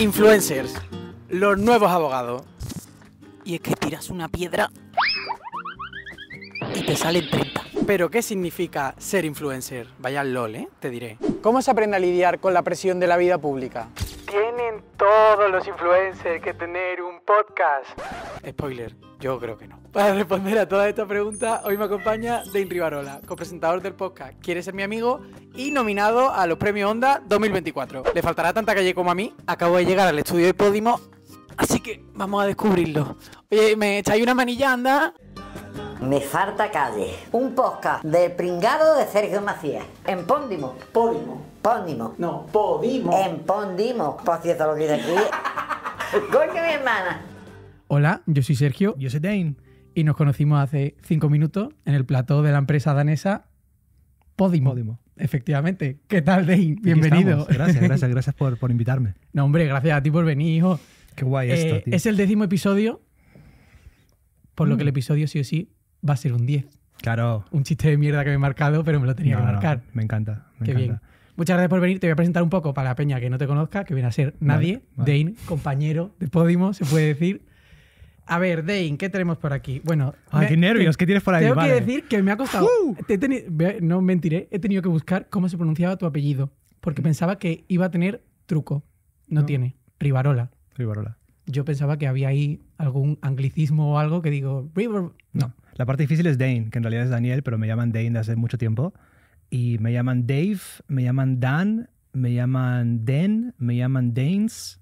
Influencers, los nuevos abogados. Y es que tiras una piedra y te salen 30. Pero ¿qué significa ser influencer? Vaya LOL, ¿eh? Te diré. ¿Cómo se aprende a lidiar con la presión de la vida pública? Tienen todos los influencers que tener un podcast. Spoiler, yo creo que no. Para responder a todas estas preguntas, hoy me acompaña Dane Rivarola, copresentador del podcast Quiere ser mi amigo y nominado a los premios Onda 2024. ¿Le faltará tanta calle como a mí? Acabo de llegar al estudio de Podimo, así que vamos a descubrirlo. Oye, ¿me echáis una manilla, anda? Me falta calle. Un podcast del pringado de Sergio Macías. En Pondimo. Podimo. Póndimo. No, Podimo. En Póndimo. Por cierto, lo que dice aquí. Coño, mi hermana. Hola, yo soy Sergio. Yo soy Dane y nos conocimos hace cinco minutos en el plató de la empresa danesa Podimo. Efectivamente. ¿Qué tal, Dane? Bienvenido. Gracias, gracias, gracias por, por, invitarme. No, hombre, gracias a ti por venir, hijo. Qué guay eh, esto, tío. Es el décimo episodio, por lo mm. que el episodio sí o sí va a ser un 10. Claro. Un chiste de mierda que me he marcado, pero me lo tenía que marcar. me encanta. Me Qué bien. Muchas gracias por venir. Te voy a presentar un poco para la peña que no te conozca, que viene a ser nadie. Dane, compañero de Podimo, se puede decir. A ver, Dane, ¿qué tenemos por aquí? Bueno. Ay, nervios, ¿qué tienes por ahí? Tengo que decir que me ha costado. no mentiré, he tenido que buscar cómo se pronunciaba tu apellido. Porque mm. pensaba que iba a tener truco. No, tiene. Rivarola. Rivarola. Yo pensaba que había ahí algún anglicismo o algo que digo. No. La parte difícil es Dane, que en realidad es Daniel, pero me llaman Dane desde hace mucho tiempo. Y me llaman Dave, me llaman Dan, me llaman Den, me llaman Danes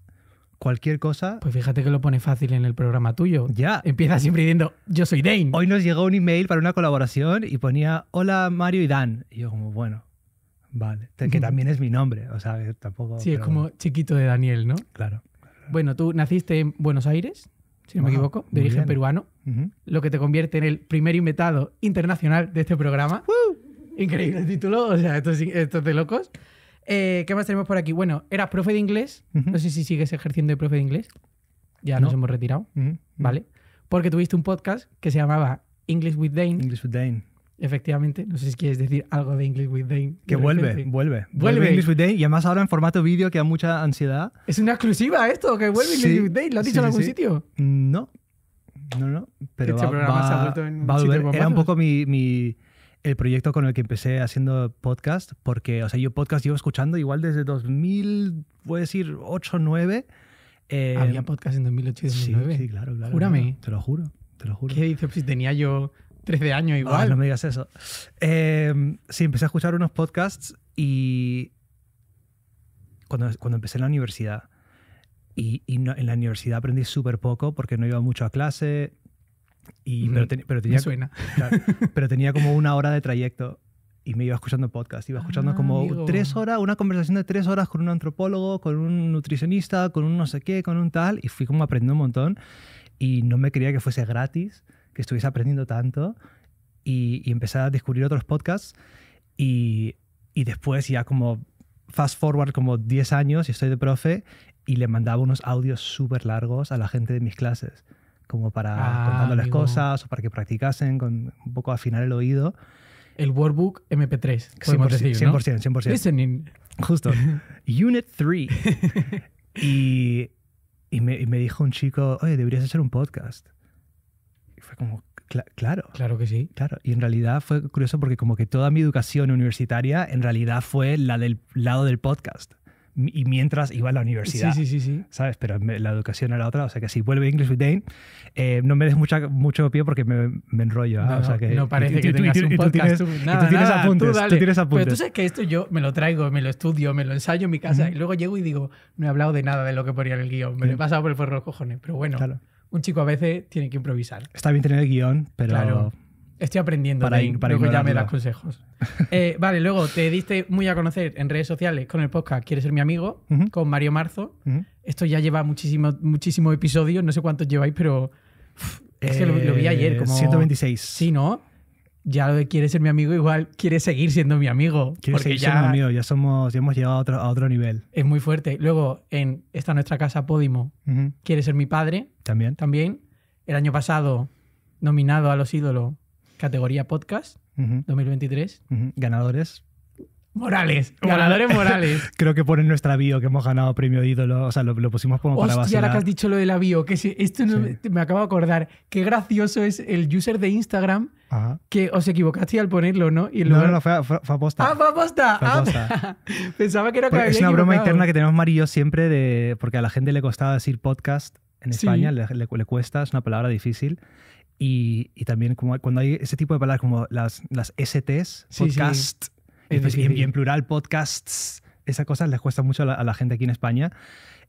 cualquier cosa. Pues fíjate que lo pone fácil en el programa tuyo. Ya. Empieza siempre diciendo, yo soy Dane. Hoy nos llegó un email para una colaboración y ponía, hola Mario y Dan. Y yo como, bueno, vale. Que también es mi nombre, o sea, tampoco... Sí, es como chiquito de Daniel, ¿no? Claro, Bueno, tú naciste en Buenos Aires, si no me equivoco, de origen peruano, lo que te convierte en el primer invitado internacional de este programa. Increíble título, o sea, esto esto es de locos. Eh, ¿Qué más tenemos por aquí? Bueno, eras profe de inglés. No sé si sigues ejerciendo de profe de inglés. Ya nos hemos retirado. Vale. Porque tuviste un podcast que se llamaba English with Dane. English with Dane. Efectivamente, no sé si quieres decir algo de English with Dane. Que vuelve, vuelve, vuelve. English with Dane y además ahora en formato vídeo que da mucha ansiedad. ¿Es una exclusiva esto? ¿Que vuelve English with Dane? ¿Lo has dicho en algún sitio? No, no, no. Pero este programa se ha vuelto en un Era un poco mi el proyecto con el que empecé haciendo podcast, porque, o sea, yo podcast llevo escuchando igual desde 2000, puedo decir, 8, 9. Eh, Había podcast en 2008 y 2009. Sí, sí claro, claro. Júrame. te lo juro, te lo juro. ¿Qué dices? Si pues tenía yo 13 años ah, igual. no me digas eso. Em, sí, empecé a escuchar unos podcasts y cuando, cuando empecé en la universidad, y, en la universidad aprendí súper poco porque no iba mucho a clase, y, pero, tenía, suena. pero tenía como una hora de trayecto y me iba escuchando podcast. Iba escuchando ah, como tres horas, una conversación de tres horas con un antropólogo, con un nutricionista, con un no sé qué, con un tal. Y fui como aprendiendo un montón. Y no me creía que fuese gratis, que estuviese aprendiendo tanto. Y, empecé a descubrir otros podcasts. Y, y después ya como fast forward como 10 años y estoy de profe y le mandaba unos audios súper largos a la gente de mis clases como para ah, las cosas o para que practicasen, con, un poco afinar el oído. El workbook MP3. 100%, decir, 100%, 100%. Justo. Unit 3. Y, me, dijo un chico, oye, deberías hacer un podcast. Y fue como, claro. Claro que sí. Claro. Y en realidad fue curioso porque como que toda mi educación universitaria en realidad fue la del lado del podcast y mientras iba a la universidad. Sí, ¿Sabes? Pero la educación era otra. O sea que si vuelve English with Dane, eh, no me des mucha, mucho pie porque me, me enrollo. No, que, parece que tengas un podcast. Tú tienes, tú apuntes. Pero tú sabes que esto yo me lo traigo, me lo estudio, me lo ensayo en mi casa y luego llego y digo, no he hablado de nada de lo que ponía en el guión. Me lo he pasado por el forro los cojones. Pero bueno, un chico a veces tiene que improvisar. Está bien tener el guión, pero. Estoy aprendiendo. Para, que luego ya me das consejos. Eh, vale, luego te diste muy a conocer en redes sociales con el podcast Quieres ser mi amigo, con Mario Marzo. Esto ya lleva muchísimos episodios, no sé cuántos lleváis, pero es que lo, vi eh, ayer. Como, 126. Sí, ¿no? Ya lo de Quieres ser mi amigo, igual quiere seguir siendo mi amigo. Quiere seguir ya, siendo mi amigo, ya, somos, ya hemos llegado a otro, nivel. Es muy fuerte. Luego, en Esta Nuestra Casa Podimo, Quieres ser mi padre. También. También. El año pasado, nominado a los ídolos categoría podcast 2023. Ganadores. Morales, ganadores Morales. Creo que pone en nuestra bio que hemos ganado premio ídolo, o sea, lo, pusimos como Hostia, para vacilar. ahora que has dicho lo de la bio, que esto no, me acabo de acordar. Qué gracioso es el user de Instagram que os equivocaste al ponerlo, ¿no? Y No, no, no, fue, aposta. Ah, fue aposta. Ah, pensaba que era Es una broma interna que tenemos Marillo siempre de porque a la gente le costaba decir podcast en España, le cuesta, es una palabra difícil. Y, también como cuando hay ese tipo de palabras como las, las STs, podcast, pues, y, en plural podcasts, esa cosa les cuesta mucho a la, gente aquí en España.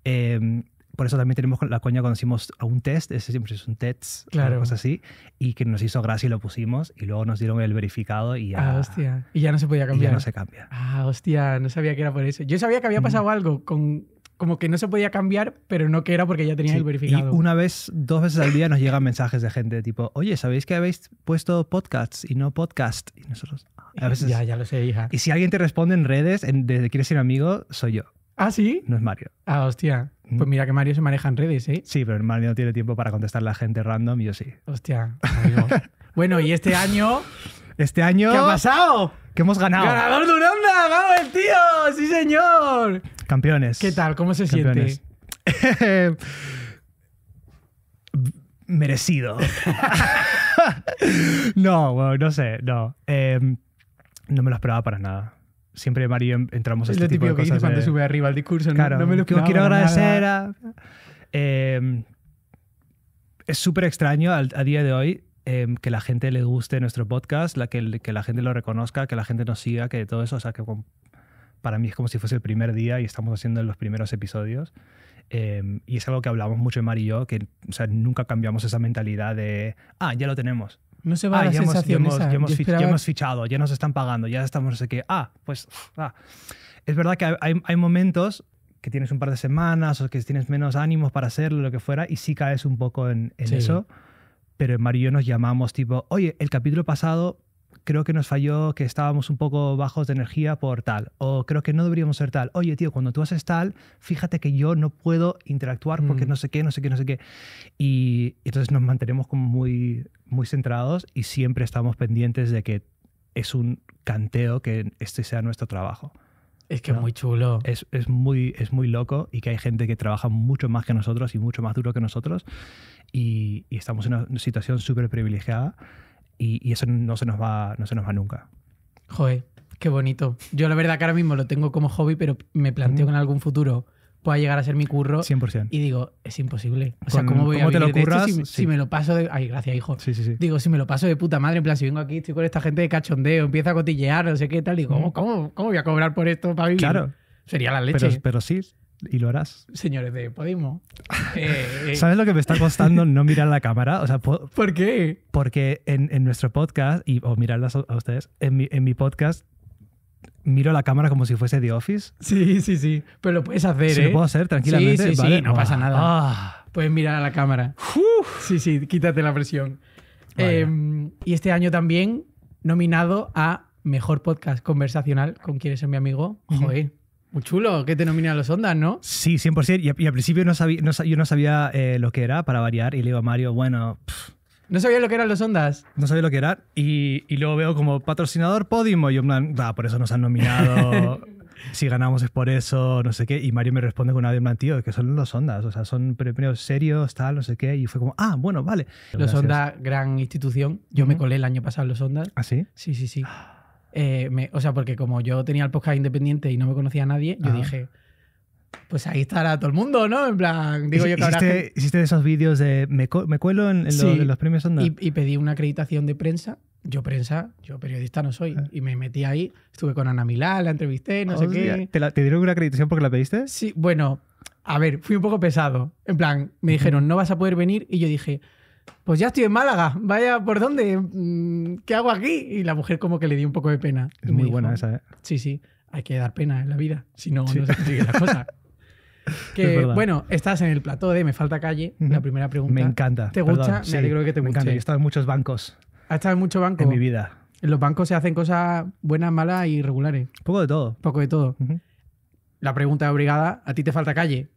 Em, por eso también tenemos la coña cuando hicimos a un test, ese siempre es un test, claro. una así, y que nos hizo gracia y lo pusimos, y luego nos dieron el verificado y ya. Ah, Y ya no se podía cambiar. ya no se cambia. Ah, hostia, no sabía que era por eso. Yo sabía que había pasado algo con como que no se podía cambiar, pero no que era porque ya tenía el verificado. Y una vez, dos veces al día nos llegan mensajes de gente tipo, oye, ¿sabéis que habéis puesto podcasts y no podcast? Y nosotros, a veces... Ya, ya lo sé, hija. Y si alguien te responde en redes, desde quieres ser amigo, soy yo. ¿Ah, sí? No es Mario. Ah, hostia. Mm. Pues mira que Mario se maneja en redes, ¿eh? Sí, pero Mario no tiene tiempo para contestar a la gente random, y yo sí. Hostia, bueno, y este año... Este año... ¿Qué ha pasado? Que hemos ganado. ¡Ganador de un onda! ¡Vamos, tío! ¡Sí, señor! Campeones. ¿Qué tal? ¿Cómo se siente? Merecido. no, no sé, no. Em, no me lo esperaba para nada. Siempre, Mario, em, entramos a este tipo de cosas. Que cuando sube arriba el discurso. no, me lo Quiero agradecer em, es súper extraño a, día de hoy que la gente le guste nuestro podcast, la que, que, la gente lo reconozca, que la gente nos siga, que todo eso, o sea, que para mí es como si fuese el primer día y estamos haciendo los primeros episodios. Em, y es algo que hablamos mucho Mar y yo, que nunca cambiamos esa mentalidad de, ah, ya lo tenemos. No se va ah, a ya, hemos, fichado, ya nos están pagando, ya estamos no sé qué. Ah, pues, ah. Es verdad que hay, momentos que tienes un par de semanas o que tienes menos ánimos para hacerlo, lo que fuera, y sí caes un poco en, eso. Pero en Mario y yo nos llamamos tipo, oye, el capítulo pasado creo que nos falló que estábamos un poco bajos de energía por tal, o creo que no deberíamos ser tal. Oye, tío, cuando tú haces tal, fíjate que yo no puedo interactuar porque mm. no sé qué, no sé qué, no sé qué. Y, entonces nos mantenemos como muy, muy centrados y siempre estamos pendientes de que es un canteo que este sea nuestro trabajo. Es que es muy chulo. Es, es, muy, es muy loco y que hay gente que trabaja mucho más que nosotros y mucho más duro que nosotros y, y estamos en una situación súper privilegiada y, eso no se, nos va, no se nos va nunca. Joder, qué bonito. Yo la verdad que ahora mismo lo tengo como hobby, pero me planteo que en algún futuro pueda llegar a ser mi curro. 100%. Y digo, es imposible. O sea, ¿cómo voy a vivir te lo curras? si, me lo paso de... Ay, gracias, hijo. Sí, sí, digo, si me lo paso de puta madre, en plan, si vengo aquí, estoy con esta gente de cachondeo, empiezo a cotillear, no sé qué tal, digo, ¿cómo, cómo, cómo voy a cobrar por esto para vivir? Claro. Sería la leche. Pero, pero sí, y lo harás. Señores de Podimo. Eh, eh. ¿Sabes lo que me está costando no mirar la cámara? O sea, ¿Por qué? Porque en, nuestro podcast, y, o mirarlas a, ustedes, en mi, podcast miro la cámara como si fuese The Office. Sí, sí, sí. Pero lo puedes hacer, sí, Lo ¿eh? puedo hacer tranquilamente. Sí, sí, sí no pasa ah. nada. Puedes mirar a la cámara. Sí, sí, quítate la presión. Em, y este año también nominado a Mejor Podcast Conversacional con quien es mi amigo. Joder. Muy chulo, que te nominan los ondas, ¿no? Sí, 100%. Y, al principio no sabía, yo no sabía eh, lo que era, para variar, y le digo a Mario, bueno... no sabía lo que eran los ondas. No sabía lo que era. Y, luego veo como patrocinador Podimo. Y yo, por eso nos han nominado. si ganamos es por eso, no sé qué. Y Mario me responde con una vez, tío, que son los ondas. O sea, son premios serios, tal, no sé qué. Y fue como, ah, bueno, vale. Los ondas, gran institución. Yo me colé el año pasado en los ondas. ¿Ah, sí? Sí, sí, sí. Ah. Eh, o sea, porque como yo tenía el podcast independiente y no me conocía a nadie, yo dije, pues ahí estará todo el mundo, ¿no? En plan, digo yo que Hiciste esos vídeos de me, cuelo en, los, premios Y, y, pedí una acreditación de prensa. Yo prensa, yo periodista no soy. Ah. Y me metí ahí, estuve con Ana Milán, la entrevisté, no sé qué. ¿Te dieron una acreditación porque la pediste? Sí, bueno, a ver, fui un poco pesado. En plan, me dijeron, no vas a poder venir. Y yo dije, pues ya estoy en Málaga, vaya, ¿por dónde? Mm, ¿Qué hago aquí? Y la mujer como que le dio un poco de pena. Es muy buena esa, ¿eh? Sí, sí, hay que dar pena en la vida, si no, no se consigue la cosa. que, bueno, estás en el plató de Me Falta Calle, la primera pregunta. Me encanta. ¿Te gusta? me alegro que te he estado en muchos bancos. ¿Ha estado en muchos bancos? En mi vida. En los bancos se hacen cosas buenas, malas y regulares. Poco de todo. Poco de todo. La pregunta obligada, ¿a ti te falta calle?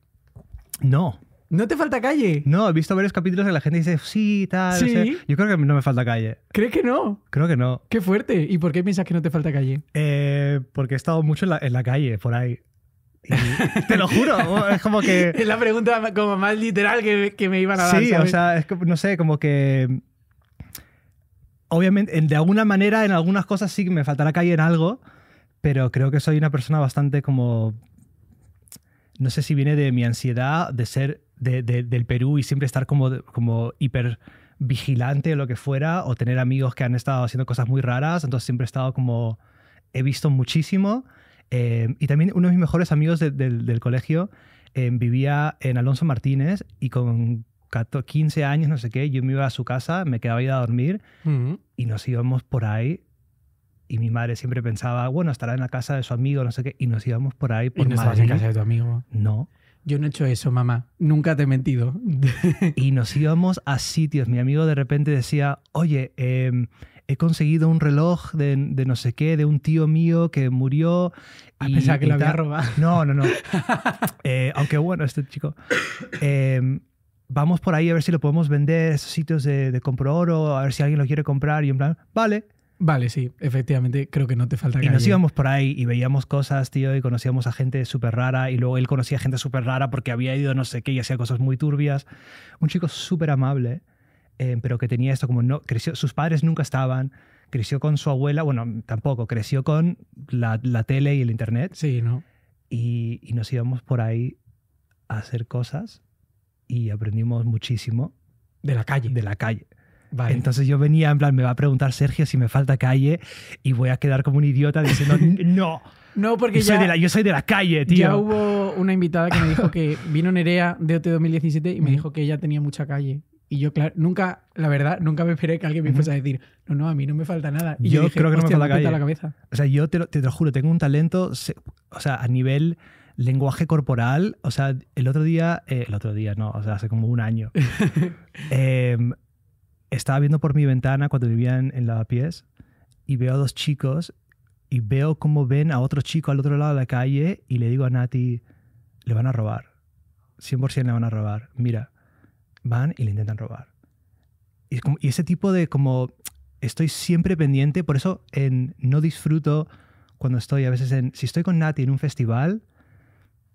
No. ¿No te falta calle? No, he visto varios capítulos que la gente dice, sí, tal. ¿Sí? Yo creo que no me falta calle. ¿Crees que no? Creo que no. Qué fuerte. ¿Y por qué piensas que no te falta calle? Eh, porque he estado mucho en la, calle, por ahí. te lo juro, es como que... Es la pregunta como más literal que, me iban a dar. Sí, o sea, es que, no sé, como que... Obviamente, de alguna manera, en algunas cosas sí que me faltará calle en algo, pero creo que soy una persona bastante como... No sé si viene de mi ansiedad de ser del Perú y siempre estar como, como hiper vigilante o lo que fuera, o tener amigos que han estado haciendo cosas muy raras, entonces siempre he estado como, he visto muchísimo. Em, y también uno de mis mejores amigos del colegio em, vivía en Alonso Martínez y con 14, 15 años, no sé qué, yo me iba a su casa, me quedaba ahí a dormir y nos íbamos por ahí y mi madre siempre pensaba, bueno, estará en la casa de su amigo, no sé qué, y nos íbamos por ahí por no estabas en casa de tu amigo? No. Yo no he hecho eso, mamá. Nunca te he mentido. y nos íbamos a sitios. Mi amigo de repente decía, oye, em, he conseguido un reloj de, no sé qué, de un tío mío que murió. A ah, pesar que lo había robado. No, no, no. Eh, aunque bueno, este chico. Em, vamos por ahí a ver si lo podemos vender, esos sitios de, de compro oro, a ver si alguien lo quiere comprar. Y en plan, vale. Vale, sí, efectivamente, creo que no te falta. Y nos íbamos por ahí y veíamos cosas, tío, y conocíamos a gente súper rara, y luego él conocía gente súper rara porque había ido no sé qué y hacía cosas muy turbias. Un chico súper amable, eh, pero que tenía esto como no, creció, sus padres nunca estaban, creció con su abuela, bueno, tampoco, creció con la, tele y el internet. Sí, ¿no? y nos íbamos por ahí a hacer cosas y aprendimos muchísimo. De la calle. De la calle. Entonces yo venía en plan, me va a preguntar Sergio si me falta calle y voy a quedar como un idiota diciendo, no. No, porque yo Soy de la, calle, tío. Ya hubo una invitada que me dijo que vino Nerea de OT 2017 y me dijo que ella tenía mucha calle. Y yo, claro, nunca, la verdad, nunca me esperé que alguien me fuese a decir, no, no, a mí no me falta nada. yo, creo que no me falta calle. la, cabeza. O sea, yo te lo, juro, tengo un talento, o sea, a nivel lenguaje corporal. O sea, el otro día, eh, el otro día, no, o sea, hace como un año. eh, estaba viendo por mi ventana cuando vivían en, Lavapiés y veo a dos chicos y veo cómo ven a otro chico al otro lado de la calle y le digo a Nati, le van a robar. 100% le van a robar. Mira, van y le intentan robar. Y, ese tipo de como estoy siempre pendiente, por eso en, no disfruto cuando estoy a veces en, si estoy con Nati en un festival,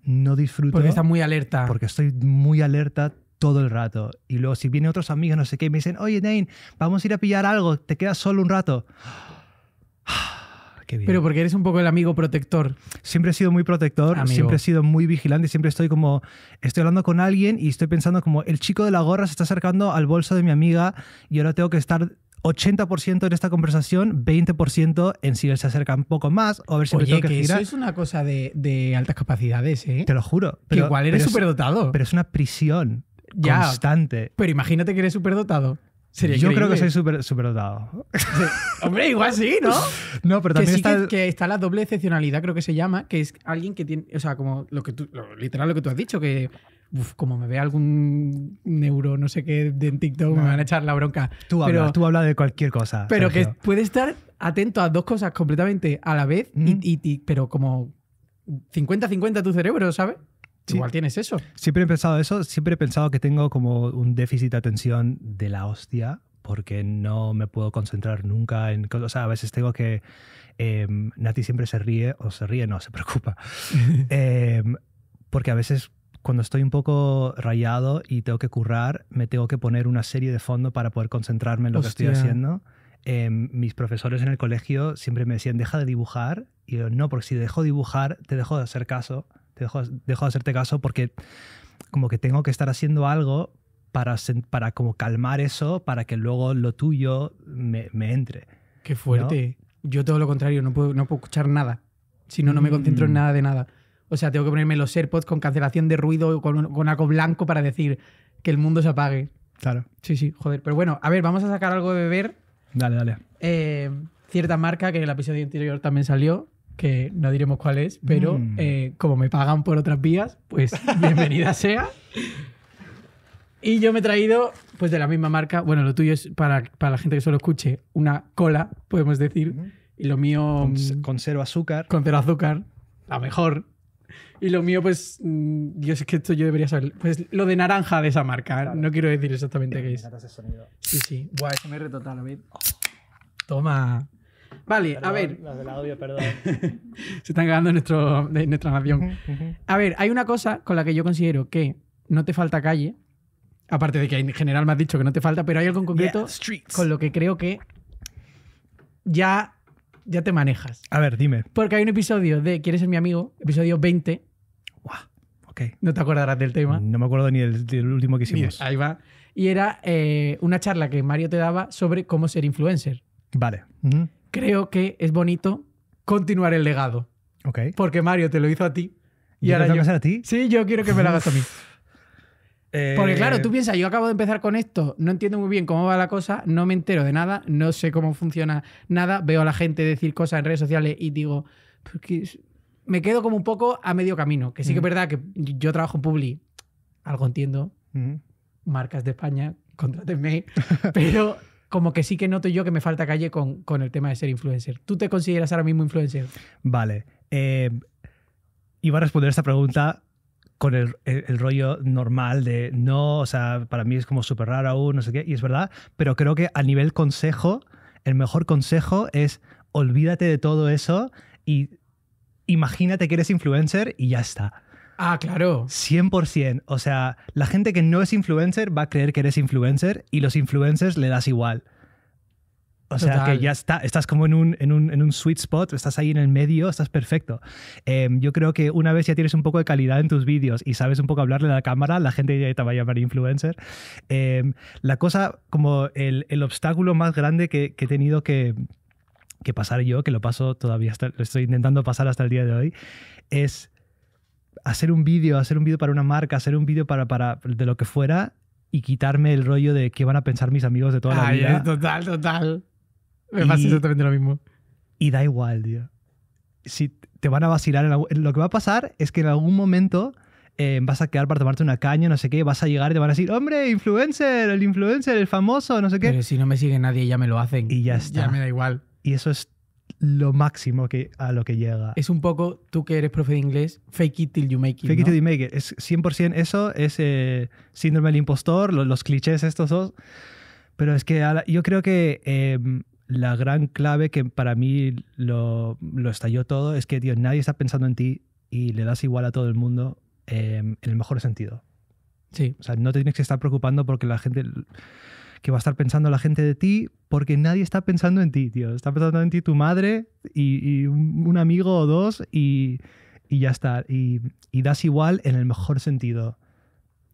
no disfruto. Porque está muy alerta. Porque estoy muy alerta todo el rato. Y luego si vienen otros amigos, no sé qué, me dicen, oye, Dane, vamos a ir a pillar algo, te quedas solo un rato. Qué bien. Pero porque eres un poco el amigo protector. Siempre he sido muy protector, siempre he sido muy vigilante, siempre estoy como, estoy hablando con alguien y estoy pensando como, el chico de la gorra se está acercando al bolso de mi amiga y ahora tengo que estar 80% en esta conversación, 20% en si él se acerca un poco más o a ver si me tengo que, que Eso es una cosa de, de, altas capacidades, ¿eh? Te lo juro. Pero, que igual eres superdotado. Pero es una prisión ya, Pero imagínate que eres superdotado. dotado. Yo creo que soy súper superdotado. Hombre, igual sí, ¿no? No, pero también que está... Que, está la doble excepcionalidad, creo que se llama, que es alguien que tiene, o sea, como lo que tú, literal lo que tú has dicho, que como me ve algún neuro, no sé qué, de TikTok, me van a echar la bronca. Tú hablas, tú hablas de cualquier cosa. Pero que puede estar atento a dos cosas completamente a la vez, mm. pero como 50-50 tu cerebro, ¿sabes? Igual tienes eso. Siempre he pensado eso, siempre he pensado que tengo como un déficit de atención de la hostia, porque no me puedo concentrar nunca en cosas. O sea, a veces tengo que. Eh, Nati siempre se ríe, o se ríe, no, se preocupa. Em, porque a veces cuando estoy un poco rayado y tengo que currar, me tengo que poner una serie de fondo para poder concentrarme en lo que estoy haciendo. Em, mis profesores en el colegio siempre me decían, deja de dibujar. Y yo, no, porque si dejo dibujar, te dejo de hacer caso dejo, de hacerte caso porque como que tengo que estar haciendo algo para, para como calmar eso, para que luego lo tuyo me, entre. Qué fuerte. Yo todo lo contrario, no puedo, no puedo escuchar nada. Si no, no me concentro en mm. nada de nada. O sea, tengo que ponerme los AirPods con cancelación de ruido, con, con algo blanco para decir que el mundo se apague. Claro. Sí, sí, joder. Pero bueno, a ver, vamos a sacar algo de beber. Dale, dale. Eh, cierta marca que en el episodio anterior también salió, que no diremos cuál es, pero mm. eh, como me pagan por otras vías, pues bienvenida sea. Y yo me he traído, pues de la misma marca, bueno, lo tuyo es para, la gente que solo escuche, una cola, podemos decir, y lo mío... Mm, con, cero azúcar. Con cero azúcar, la mejor. Y lo mío, pues, Dios, mm, es que esto yo debería saber. Pues lo de naranja de esa marca, no quiero decir exactamente qué es. Sí, sí. Toma. Vale, a ver. Los del audio, perdón. Se están cagando en, nuestro, en nuestra nación. A ver, hay una cosa con la que yo considero que no te falta calle. Aparte de que en general me has dicho que no te falta, pero hay algo en concreto con lo que creo que ya, ya te manejas. A ver, dime. Porque hay un episodio de ¿Quieres ser mi amigo? Episodio 20. No te acordarás del tema. No me acuerdo ni del, último que hicimos. Ahí va. Y era eh, una charla que Mario te daba sobre cómo ser influencer. Vale creo que es bonito continuar el legado. Ok. Porque Mario te lo hizo a ti. ¿Y, ahora lo vas a ti? Sí, yo quiero que me lo hagas a mí. Eh, Porque claro, tú piensas, yo acabo de empezar con esto, no entiendo muy bien cómo va la cosa, no me entero de nada, no sé cómo funciona nada, veo a la gente decir cosas en redes sociales y digo, pues me quedo como un poco a medio camino, que sí que es verdad que yo trabajo en Publi, algo entiendo, marcas de España, contrátenme, pero como que sí que noto yo que me falta calle con, el tema de ser influencer. ¿Tú te consideras ahora mismo influencer? Vale. Eh, iba a responder esta pregunta con el, el, rollo normal de no, o sea, para mí es como súper raro aún, no sé qué, y es verdad, pero creo que a nivel consejo, el mejor consejo es olvídate de todo eso y imagínate que eres influencer y ya está. Ah, claro. 100%. O sea, la gente que no es influencer va a creer que eres influencer y los influencers le das igual. O sea que ya está, estás como en un, sweet spot, estás ahí en el medio, estás perfecto. Em, yo creo que una vez ya tienes un poco de calidad en tus vídeos y sabes un poco hablarle a la cámara, la gente ya te va a llamar influencer. Em, la cosa, como el, obstáculo más grande que, he tenido que, que, pasar yo, que lo paso todavía, lo estoy intentando pasar hasta el día de hoy, es hacer un vídeo, hacer un vídeo para una marca, hacer un vídeo para, para de lo que fuera y quitarme el rollo de qué van a pensar mis amigos de toda la Ay, vida. Total, total. Me pasa exactamente lo mismo. Y da igual, tío. Si te van a vacilar, lo que va a pasar es que en algún momento eh, vas a quedar para tomarte una caña, no sé qué, vas a llegar y te van a decir, hombre, influencer, el influencer, el famoso, no sé qué. Pero si no me sigue nadie, ya me lo hacen. Y ya está. Ya me da igual. Y eso es lo máximo que, a lo que llega. Es un poco, tú que eres profe de inglés, fake it till you make it. Fake it till you make it. Es 100% eso, es eh, síndrome del impostor, los, clichés estos dos. Pero es que yo creo que em, la gran clave que para mí lo, lo, estalló todo es que, dios nadie está pensando en ti y le das igual a todo el mundo em, en el mejor sentido. Sí. O sea, no te tienes que estar preocupando porque la gente que va a estar pensando la gente de ti porque nadie está pensando en ti, tío. Está pensando en ti tu madre y, un, amigo o dos y, y ya está. Y, das igual en el mejor sentido.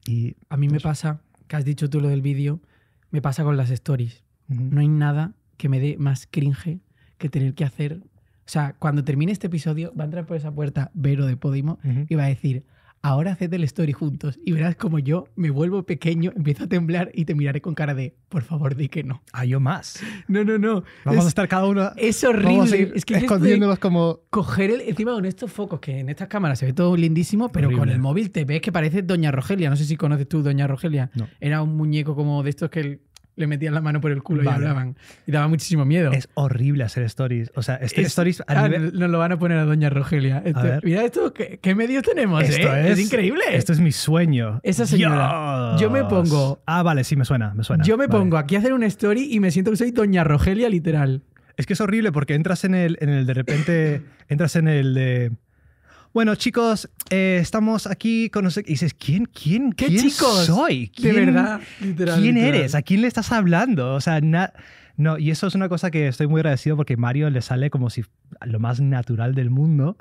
Y, a mí me pues, pasa, que has dicho tú lo del vídeo, me pasa con las stories. No hay nada que me dé más cringe que tener que hacer. O sea, cuando termine este episodio, va a entrar por esa puerta Vero de Podimo y va a decir, ahora haced el story juntos y verás como yo me vuelvo pequeño, empiezo a temblar y te miraré con cara de, por favor, di que no. Hay ah, yo más. No, no, no. Vamos a estar cada uno. Es horrible. Es que escondiéndonos como. Coger el, encima con estos focos, que en estas cámaras se ve todo lindísimo, pero con el móvil te ves que parece Doña Rogelia. No sé si conoces tú Doña Rogelia. No. Era un muñeco como de estos que el, le metían la mano por el culo y hablaban. Y daba muchísimo miedo. Es horrible hacer stories. O sea, este stories. A Nos lo van a poner a Doña Rogelia. Este, mira esto, ¿qué, medios tenemos? Esto ¿eh? es, es, increíble. Esto es mi sueño. Esa señora. Yo me pongo. Ah, vale, sí, me suena, Yo me pongo aquí a hacer una story y me siento que soy Doña Rogelia, literal. Es que es horrible porque entras en el, en el de repente. entras en el de bueno, chicos, eh, estamos aquí con Y dices, ¿quién, quién, ¿Qué quién soy? ¿Quién, de verdad, ¿Quién eres? ¿A quién le estás hablando? O sea, no, y eso es una cosa que estoy muy agradecido porque Mario le sale como si lo más natural del mundo.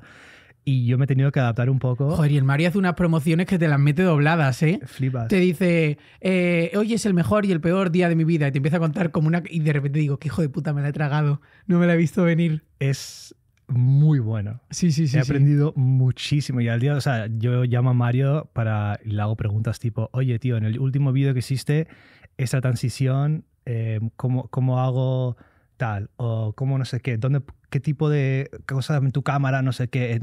Y yo me he tenido que adaptar un poco. Joder, y el Mario hace unas promociones que te las mete dobladas, ¿eh? Flipas. Te dice, eh, hoy es el mejor y el peor día de mi vida. Y te empieza a contar como una. Y de repente digo, qué hijo de puta me la he tragado. No me la he visto venir. Es, muy bueno. Sí, sí, sí. He aprendido muchísimo. Y al día, o sea, yo llamo a Mario para le hago preguntas tipo, oye, tío, en el último vídeo que hiciste, esa transición, em, ¿cómo, ¿cómo, hago tal? O cómo no sé qué, ¿dónde, qué tipo de cosas en tu cámara, no sé qué.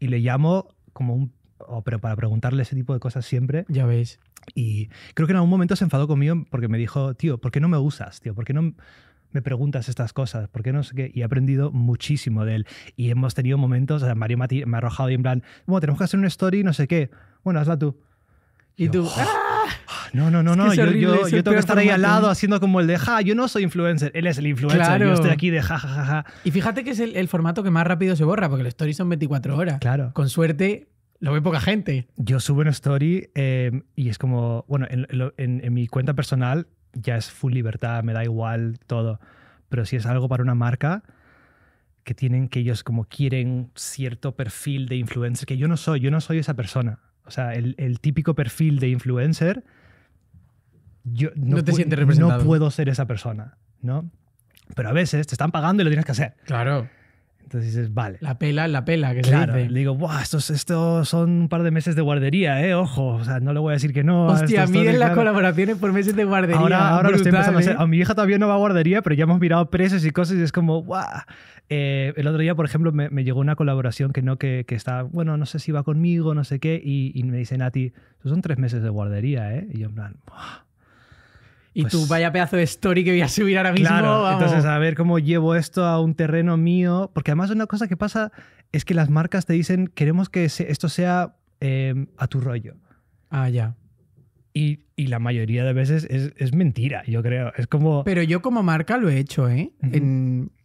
Y le llamo como un... pero para preguntarle ese tipo de cosas siempre. Ya veis. Y creo que en algún momento se enfadó conmigo porque me dijo, tío, ¿por qué no me usas? Tío, ¿por qué no...? me preguntas estas cosas? porque no sé qué? Y he aprendido muchísimo de él. Y hemos tenido momentos, o sea, Mario me ha arrojado y en plan, bueno, tenemos que hacer una story, no sé qué. Bueno, hazla tú. Y, tú, ah". ¡Ah! No, no, no, no. yo, tengo que estar ahí al lado haciendo como el de ja, yo no soy influencer. Él es el influencer. Claro. Yo estoy aquí de ja, ja, ja, ja. Y fíjate que es el, formato que más rápido se borra, porque los stories son 24 horas. Claro. Con suerte, lo ve poca gente. Yo subo una story eh, y es como, bueno, en mi cuenta personal ya es full libertad, me da igual todo. Pero si es algo para una marca que tienen que ellos como quieren cierto perfil de influencer, que yo no soy, yo no soy esa persona. O sea, el, típico perfil de influencer, yo no, te sientes representado. no puedo ser esa persona, ¿no? Pero a veces te están pagando y lo tienes que hacer. Claro. Entonces dices, vale. La pela, la pela, que se dice. Le digo, estos, estos son un par de meses de guardería, ¿eh? Ojo, o sea, no le voy a decir que no. Hostia, miren las colaboraciones por meses de guardería. Ahora, ahora lo estoy empezando a ¿eh? A mi hija todavía no va a guardería, pero ya hemos mirado precios y cosas y es como, ¡guau! Eh, el otro día, por ejemplo, me, llegó una colaboración que no, que, que, está, bueno, no sé si va conmigo, no sé qué, y, y me dice Nati, son tres meses de guardería, ¿eh? Y yo, en plan, guau. Y tú, pues vaya pedazo de story que voy a subir ahora mismo. Claro, entonces a ver cómo llevo esto a un terreno mío. Porque además una cosa que pasa es que las marcas te dicen, queremos que esto sea em, a tu rollo. Ah, ya. Y, la mayoría de veces es, mentira, yo creo. Es como... Pero yo como marca lo he hecho, ¿eh?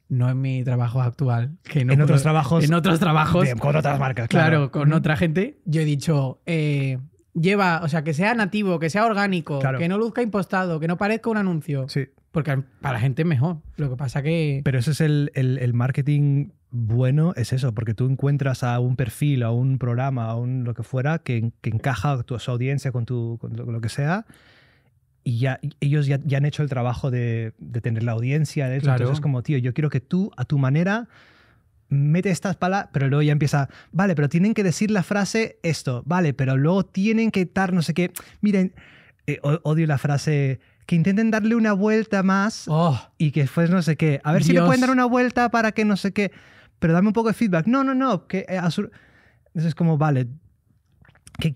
no en mi trabajo actual. en otros trabajos. En otros trabajos. con otras marcas, claro. con otra gente. Yo he dicho, eh, lleva, o sea, que sea nativo, que sea orgánico, que no luzca impostado, que no parezca un anuncio. Sí. Porque para la gente es mejor. Lo que pasa que. Pero ese es el, el, marketing bueno, es eso, porque tú encuentras a un perfil, a un programa, a un lo que fuera, que, que encaja tu, su audiencia con, tu, con lo, que sea y ya ellos ya, han hecho el trabajo de, de tener la audiencia. De Entonces, como, tío, yo quiero que tú, a tu manera, mete estas palabras, pero luego ya empieza, vale, pero tienen que decir la frase esto, vale, pero luego tienen que estar no sé qué. Miren, eh, odio la frase que intenten darle una vuelta más oh. y que después no sé qué. A ver si le pueden dar una vuelta para que no sé qué. Pero dame un poco de feedback. No, no, no. Que, eh, Eso es como, vale. ¿Qué,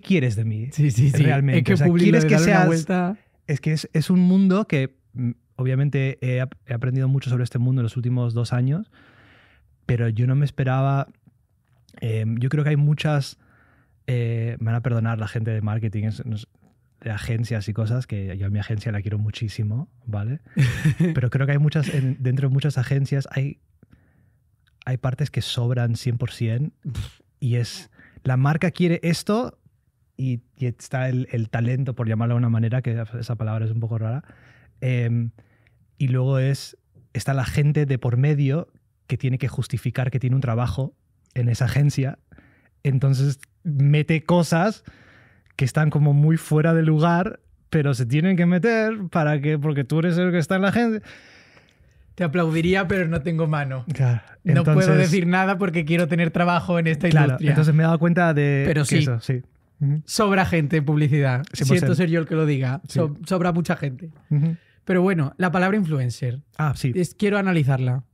quieres de mí? Sí, sí, sí. que ¿quieres que seas... Es que es, un mundo que mm, obviamente he aprendido mucho sobre este mundo en los últimos dos años pero yo no me esperaba, em, yo creo que hay muchas, eh, me van a perdonar la gente de marketing, de agencias y cosas, que yo a mi agencia la quiero muchísimo, ¿vale? Pero creo que hay muchas, dentro de muchas agencias hay, hay partes que sobran 100% y es, la marca quiere esto y, está el, talento, por llamarlo de una manera, que esa palabra es un poco rara. Em, y luego es, está la gente de por medio que tiene que justificar que tiene un trabajo en esa agencia. Entonces mete cosas que están como muy fuera de lugar, pero se tienen que meter para que, porque tú eres el que está en la agencia. Te aplaudiría, pero no tengo mano. no puedo decir nada porque quiero tener trabajo en esta industria. Entonces me he dado cuenta de pero sí, eso, sí. Sobra gente en publicidad. Siento ser yo el que lo diga. sobra mucha gente. Pero bueno, la palabra influencer. Ah, sí. Es, quiero analizarla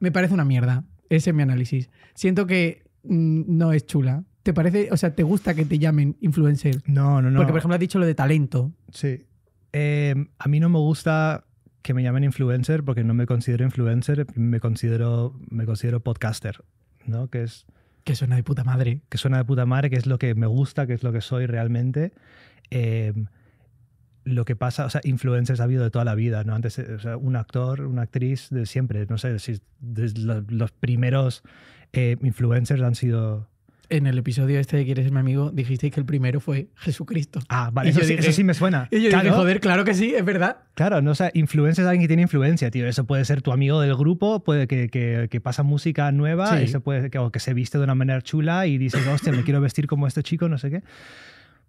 me parece una mierda. Ese es mi análisis. Siento que mm, no es chula. ¿Te parece, o sea, te gusta que te llamen influencer? No, no, no. Porque, por ejemplo, has dicho lo de talento. Sí. Em, a mí no me gusta que me llamen influencer porque no me considero influencer, me considero, me considero podcaster, ¿no? Que es... Que suena de puta madre. Que suena de puta madre, que es lo que me gusta, que es lo que soy realmente. Em, lo que pasa, o sea, influencers ha habido de toda la vida, ¿no? Antes, eh, o sea, un actor, una actriz de siempre, no sé, si los, primeros eh, influencers han sido... En el episodio este de Quieres ser mi amigo, dijisteis que el primero fue Jesucristo. Ah, vale, eso, sí, me suena. Y yo claro. dije, joder, claro que sí, es verdad. Claro, no, o sea, influencer es alguien que tiene influencia, tío. Eso puede ser tu amigo del grupo, puede que, que, pasa música nueva, eso puede, que, o que se viste de una manera chula y dices, hostia, me quiero vestir como este chico, no sé qué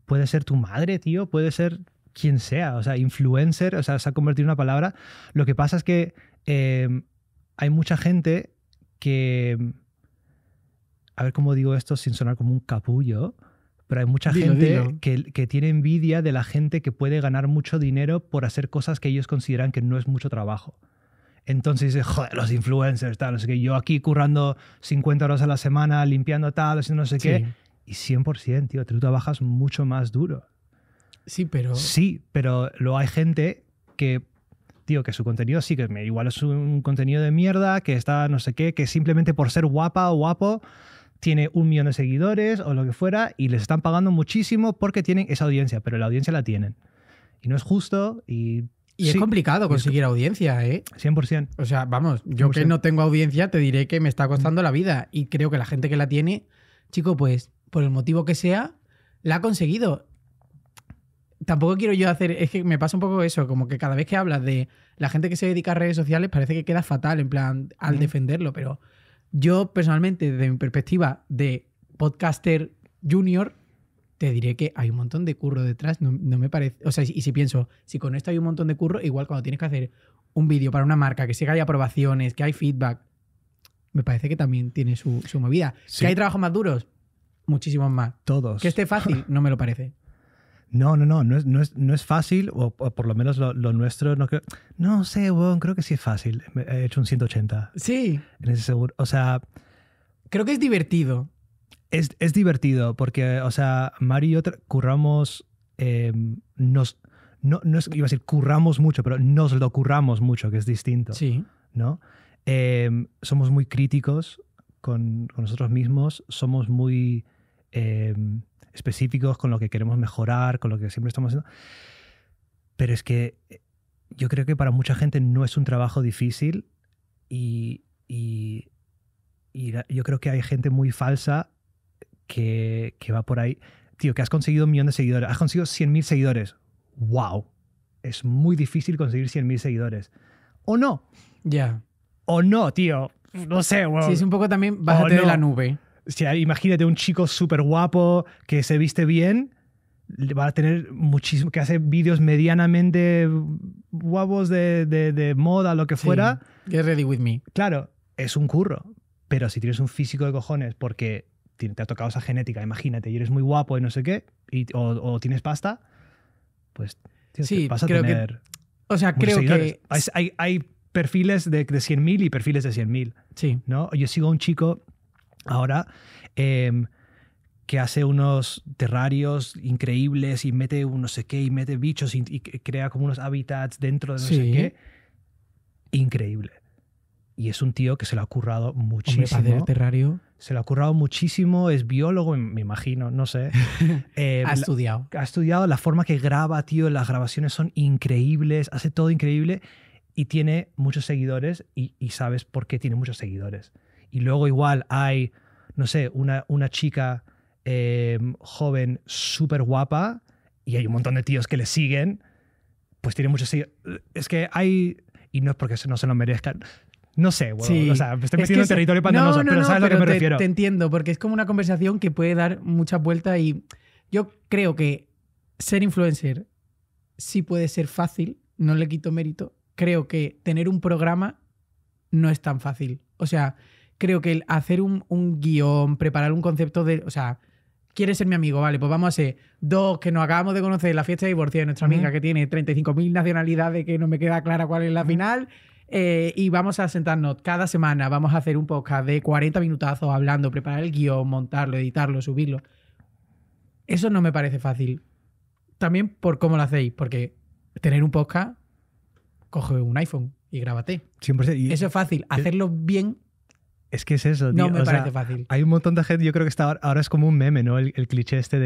puede ser tu madre, tío, puede ser quien sea, o sea, influencer, o sea, se ha convertido en una palabra. Lo que pasa es que eh, hay mucha gente que, a ver cómo digo esto sin sonar como un capullo, pero hay mucha gente Que, tiene envidia de la gente que puede ganar mucho dinero por hacer cosas que ellos consideran que no es mucho trabajo. Entonces joder, los influencers, tal, no sé qué, yo aquí currando 50 horas a la semana, limpiando tal, no sé qué. Y 100%, tío, tú trabajas mucho más duro. Sí, pero. Sí, pero lo hay gente que. Tío, que su contenido sí que igual es un contenido de mierda, que está no sé qué, que simplemente por ser guapa o guapo tiene un millón de seguidores o lo que fuera y les están pagando muchísimo porque tienen esa audiencia, pero la audiencia la tienen. Y no es justo y... Y es complicado conseguir audiencia, ¿eh? 100%. O sea, vamos, yo que no tengo audiencia te diré que me está costando la vida y creo que la gente que la tiene, chico, pues por el motivo que sea, la ha conseguido tampoco quiero yo hacer, es que me pasa un poco eso, como que cada vez que hablas de la gente que se dedica a redes sociales parece que queda fatal, en plan, al defenderlo, pero yo personalmente, desde mi perspectiva de podcaster junior, te diré que hay un montón de curro detrás, no, me parece, o sea, y si pienso, si con esto hay un montón de curro, igual cuando tienes que hacer un vídeo para una marca, que sí que hay aprobaciones, que hay feedback, me parece que también tiene su, su movida. Si ¿Que hay trabajos más duros? Muchísimos más. Todos. ¿Que esté fácil? No me lo parece. No, no, no, no es, no es, fácil, o, por lo menos lo, nuestro, no creo. No sé, weón, creo que sí es fácil. He hecho un 180. Sí. En ese seguro. O sea. Creo que es divertido. Es, divertido, porque, o sea, Mari y yo curramos. Em, nos. No, no es, iba a decir curramos mucho, pero nos lo curramos mucho, que es distinto. Sí. ¿No? Em, somos muy críticos con, nosotros mismos, somos muy. Em, específicos, con lo que queremos mejorar, con lo que siempre estamos haciendo. Pero es que yo creo que para mucha gente no es un trabajo difícil y, y, yo creo que hay gente muy falsa que, que, va por ahí. Tío, que has conseguido un millón de seguidores, has conseguido 100.000 seguidores. ¡Wow! Es muy difícil conseguir 100.000 seguidores. ¿O no? Ya. ¿O no, tío? No sé, wow. Sí, es un poco también bájate de la nube imagínate un chico súper guapo que se viste bien, va a tener muchísimo, que hace vídeos medianamente guapos de, de, moda, lo que fuera. Get ready with me. Claro, es un curro. Pero si tienes un físico de cojones porque te ha tocado esa genética, imagínate, y eres muy guapo y no sé qué, y, o, tienes pasta, pues sí, vas a creo Que, o sea, creo que. Hay, hay, perfiles de, 100.000 y perfiles de 100.000. Sí. ¿no? Yo sigo a un chico ahora, em, que hace unos terrarios increíbles y mete un no sé qué, y mete bichos y, crea como unos hábitats dentro de no sé qué. Increíble. Y es un tío que se lo ha currado muchísimo. terrario. Se lo ha currado muchísimo, es biólogo, me imagino, no sé. Eh, ha estudiado. La, ha estudiado la forma que graba, tío, las grabaciones son increíbles, hace todo increíble y tiene muchos seguidores y sabes por qué tiene muchos seguidores y luego igual hay, no sé, una, una chica eh, joven súper guapa y hay un montón de tíos que le siguen, pues tiene sentido. Es que hay, y no es porque no se lo merezcan, no sé, bueno, o sea, estoy metiendo en territorio pandemoso, pero sabes a lo que me te, refiero. Te entiendo, porque es como una conversación que puede dar mucha vuelta y yo creo que ser influencer sí puede ser fácil, no le quito mérito. Creo que tener un programa no es tan fácil. O sea, creo que el hacer un, guión, preparar un concepto de. O sea, quieres ser mi amigo, vale, pues vamos a ser dos que nos acabamos de conocer en la fiesta de divorcio de nuestra amiga que tiene 35.000 nacionalidades, que no me queda clara cuál es la final. Eh, y vamos a sentarnos cada semana, vamos a hacer un podcast de 40 minutazos hablando, preparar el guión, montarlo, editarlo, subirlo. Eso no me parece fácil. También por cómo lo hacéis, porque tener un podcast, coge un iPhone y grábate. Eso es fácil. Hacerlo bien es que es eso, tío. No me parece fácil. Hay un montón de gente, yo creo que está, ahora es como un meme, ¿no? El, cliché este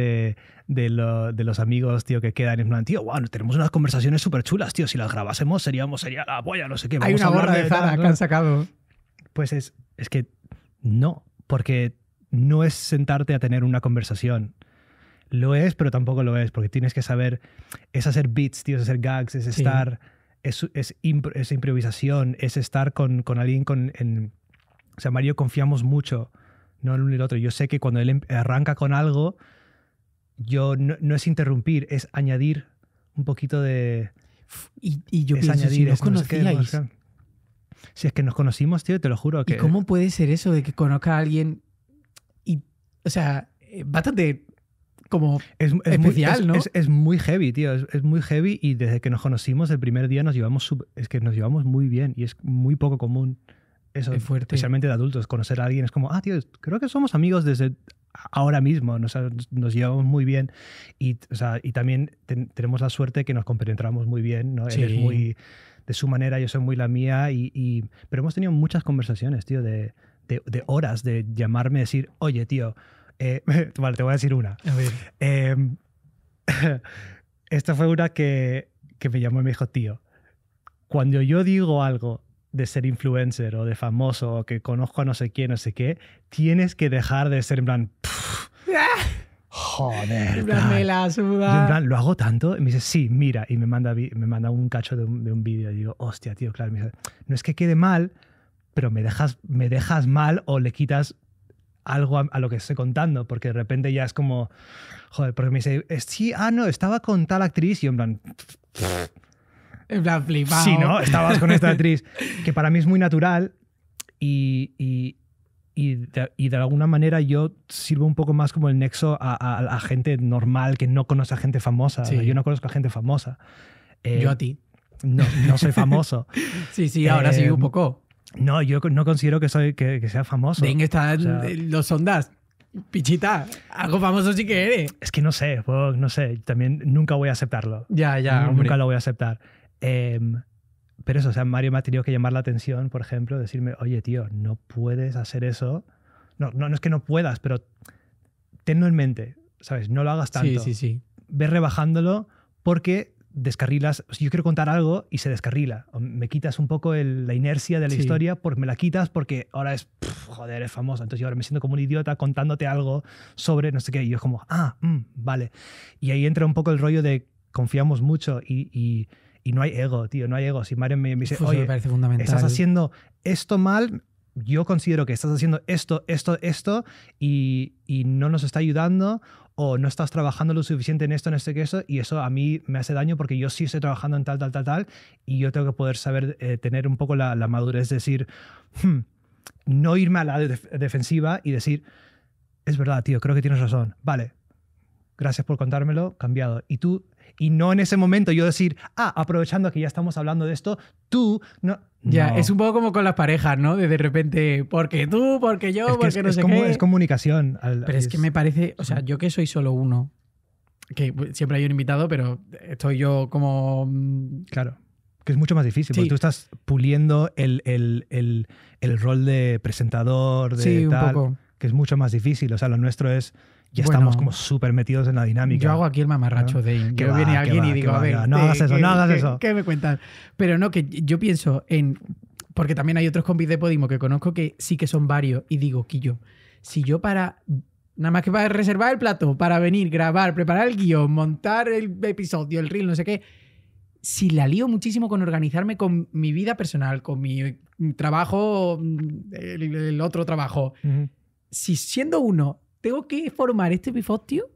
de, los amigos, tío, que quedan en plan, tío, wow, tenemos unas conversaciones súper chulas, tío. Si las grabásemos seríamos, sería la polla, no sé qué. Vamos hay una a de, Zara que han sacado. Pues es, es que no, porque no es sentarte a tener una conversación. Lo es, pero tampoco lo es, porque tienes que saber, es hacer beats, tío, es hacer gags, es estar, es, improvisación, es estar con, con alguien con... En, o sea, Mario confiamos mucho, no el uno y el otro. Yo sé que cuando él em, arranca con algo, yo no, es interrumpir, es añadir un poquito de... Y, yo pienso, añadir, si no conocíais... si es que nos conocimos, tío, te lo juro. Que... ¿Y cómo puede ser eso de que conozca a alguien y, o sea, eh, bastante como es, especial, muy, ¿no? Es, muy heavy, tío, es, muy heavy y desde que nos conocimos el primer día nos llevamos, es que nos llevamos muy bien y es muy poco común. Eso, es Especialmente de adultos, conocer a alguien es como, ah, tío, creo que somos amigos desde ahora mismo, nos, llevamos muy bien y, y también tenemos la suerte que nos compenetramos muy bien, ¿no? es muy de su manera, yo soy muy la mía, y, pero hemos tenido muchas conversaciones, tío, de, horas, de llamarme y decir, oye, tío, eh, vale, te voy a decir una. Em, esta fue una que, que me llamó y me dijo, tío, cuando yo digo algo de ser influencer o de famoso o que conozco a no sé quién, no sé qué, tienes que dejar de ser en plan... joder. En plan, me la suda. en plan, lo hago tanto. Y me dice, sí, mira. Y me manda, me manda un cacho de un, vídeo. Y digo, hostia, tío, claro. no es que quede mal, pero me dejas, me dejas mal o le quitas algo a, lo que estoy contando, porque de repente ya es como, joder, porque me dice, sí, ah, no, estaba con tal actriz y en plan, en Sí, ¿no? Estabas con esta actriz, que para mí es muy natural y, y, y, de, alguna manera yo sirvo un poco más como el nexo a, gente normal que no conoce a gente famosa. Yo no conozco a gente famosa. Eh, yo a ti. No, no soy famoso. sí, sí, ahora sí, eh, un poco. No, yo no considero que, soy, que, sea famoso. Venga, están los sondas. Pichita, algo famoso sí que eres. Es que no sé, no sé. También nunca voy a aceptarlo. Ya, ya. Nunca lo voy a aceptar. Em, pero eso, o sea, Mario me ha tenido que llamar la atención, por ejemplo, decirme, oye, tío, no puedes hacer eso. No, no, no es que no puedas, pero tenlo en mente, ¿sabes? No lo hagas tanto. Sí, sí, sí. Ve rebajándolo porque descarrilas. O yo quiero contar algo y se descarrila. me quitas un poco la inercia de la historia, porque me la quitas porque ahora es, joder, es famoso. Entonces yo ahora me siento como un idiota contándote algo sobre no sé qué. Y yo es como, ah, mm, vale. Y ahí entra un poco el rollo de confiamos mucho y y no hay ego, tío, no hay ego. Si Mario me, dice, oye, me parece fundamental. estás haciendo esto mal, yo considero que estás haciendo esto, esto, esto, y, no nos está ayudando, o no estás trabajando lo suficiente en esto, en este queso y eso a mí me hace daño porque yo sí estoy trabajando en tal, tal, tal, tal, y yo tengo que poder saber, eh, tener un poco la, madurez, madurez, decir, hmm, no irme a la defensiva y decir, es verdad, tío, creo que tienes razón, vale, gracias por contármelo, cambiado. Y tú y no en ese momento yo decir, ah, aprovechando que ya estamos hablando de esto, tú no. Ya, es un poco como con las parejas, ¿no? De, de repente, porque tú, porque yo, es porque no sé qué. Es comunicación. pero es, que me parece, o sea, yo que soy solo uno, que siempre hay un invitado, pero estoy yo como. Mm, claro. Que es mucho más difícil, porque tú estás puliendo el, el, el, el rol de presentador, de sí, un poco. que es mucho más difícil. O sea, lo nuestro es ya estamos como súper metidos en la dinámica. Yo hago aquí el mamarracho de que viene alguien y digo, a ver, no, hagas eso, no hagas eso. ¿Qué me cuentan? Pero no, que yo pienso en. Porque también hay otros combis de Podimo que conozco que sí que son varios y digo, Quillo, si yo para. Nada más que para reservar el plato, para venir, grabar, preparar el guión, montar el episodio, el reel, no sé qué. Si la lío muchísimo con organizarme con mi vida personal, con mi trabajo, mm, el, otro trabajo. Si siendo uno tengo que formar este pifostio.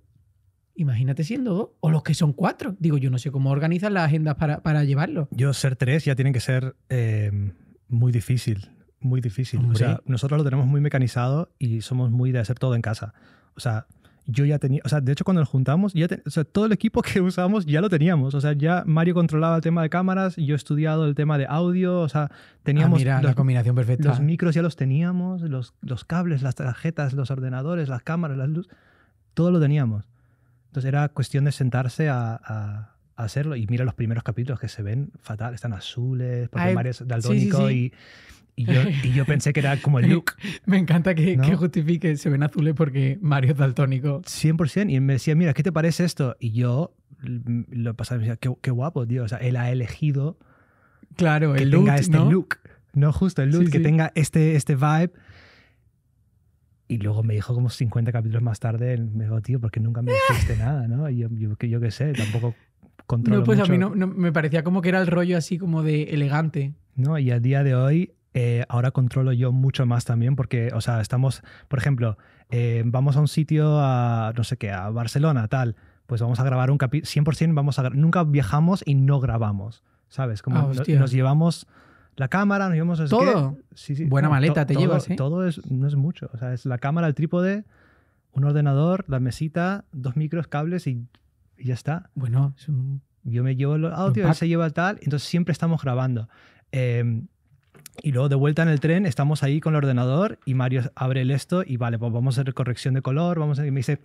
Imagínate siendo dos, o los que son cuatro. Digo, yo no sé cómo organizan las agendas para, llevarlo. Yo ser tres ya tienen que ser eh, muy difícil, muy difícil. O sea, nosotros lo tenemos muy mecanizado y somos muy de hacer todo en casa. O sea, yo ya tenía, o sea, de hecho cuando nos juntamos, ya todo el equipo que usábamos ya lo teníamos, o sea, ya Mario controlaba el tema de cámaras, yo he estudiado el tema de audio, o sea, teníamos... la combinación perfecta. Los micros ya los teníamos, los, cables, las tarjetas, los ordenadores, las cámaras, las luces, todo lo teníamos. Entonces era cuestión de sentarse a, hacerlo. Y mira los primeros capítulos que se ven fatal, están azules, porque Ay, Mario es daltónico y yo, pensé que era como el look. me encanta que, justifique, se ven azules porque Mario es daltónico. 100%. Y me decía, mira, ¿qué te parece esto? Y yo lo pasaba y me decía, qué, guapo, tío. O sea, él ha elegido claro, que el tenga look, este ¿no? look. No, justo, el look, que tenga este, este vibe. Y luego me dijo como 50 capítulos más tarde, me dijo, tío, porque nunca me dijiste nada, ¿no? Yo, yo, yo qué sé, tampoco controlo No, pues a mí no, me parecía como que era el rollo así como de elegante. No, y a día de hoy eh, ahora controlo yo mucho más también porque, o sea, estamos, por ejemplo, eh, vamos a un sitio, a, no sé qué, a Barcelona, tal, pues vamos a grabar un capítulo, 100% vamos a nunca viajamos y no grabamos, ¿sabes? Como ah, nos llevamos la cámara, nos llevamos... ¿Todo? sí, sí, Buena maleta te llevas, ¿eh? Todo es, no es mucho, o sea, es la cámara, el trípode, un ordenador, la mesita, dos micros, cables y, y ya está. Bueno, Yo me llevo el audio, ah, él se lleva tal, entonces siempre estamos grabando. Eh, y luego de vuelta en el tren estamos ahí con el ordenador y Mario abre el esto y vale, pues vamos a hacer corrección de color, vamos a... Y me dice,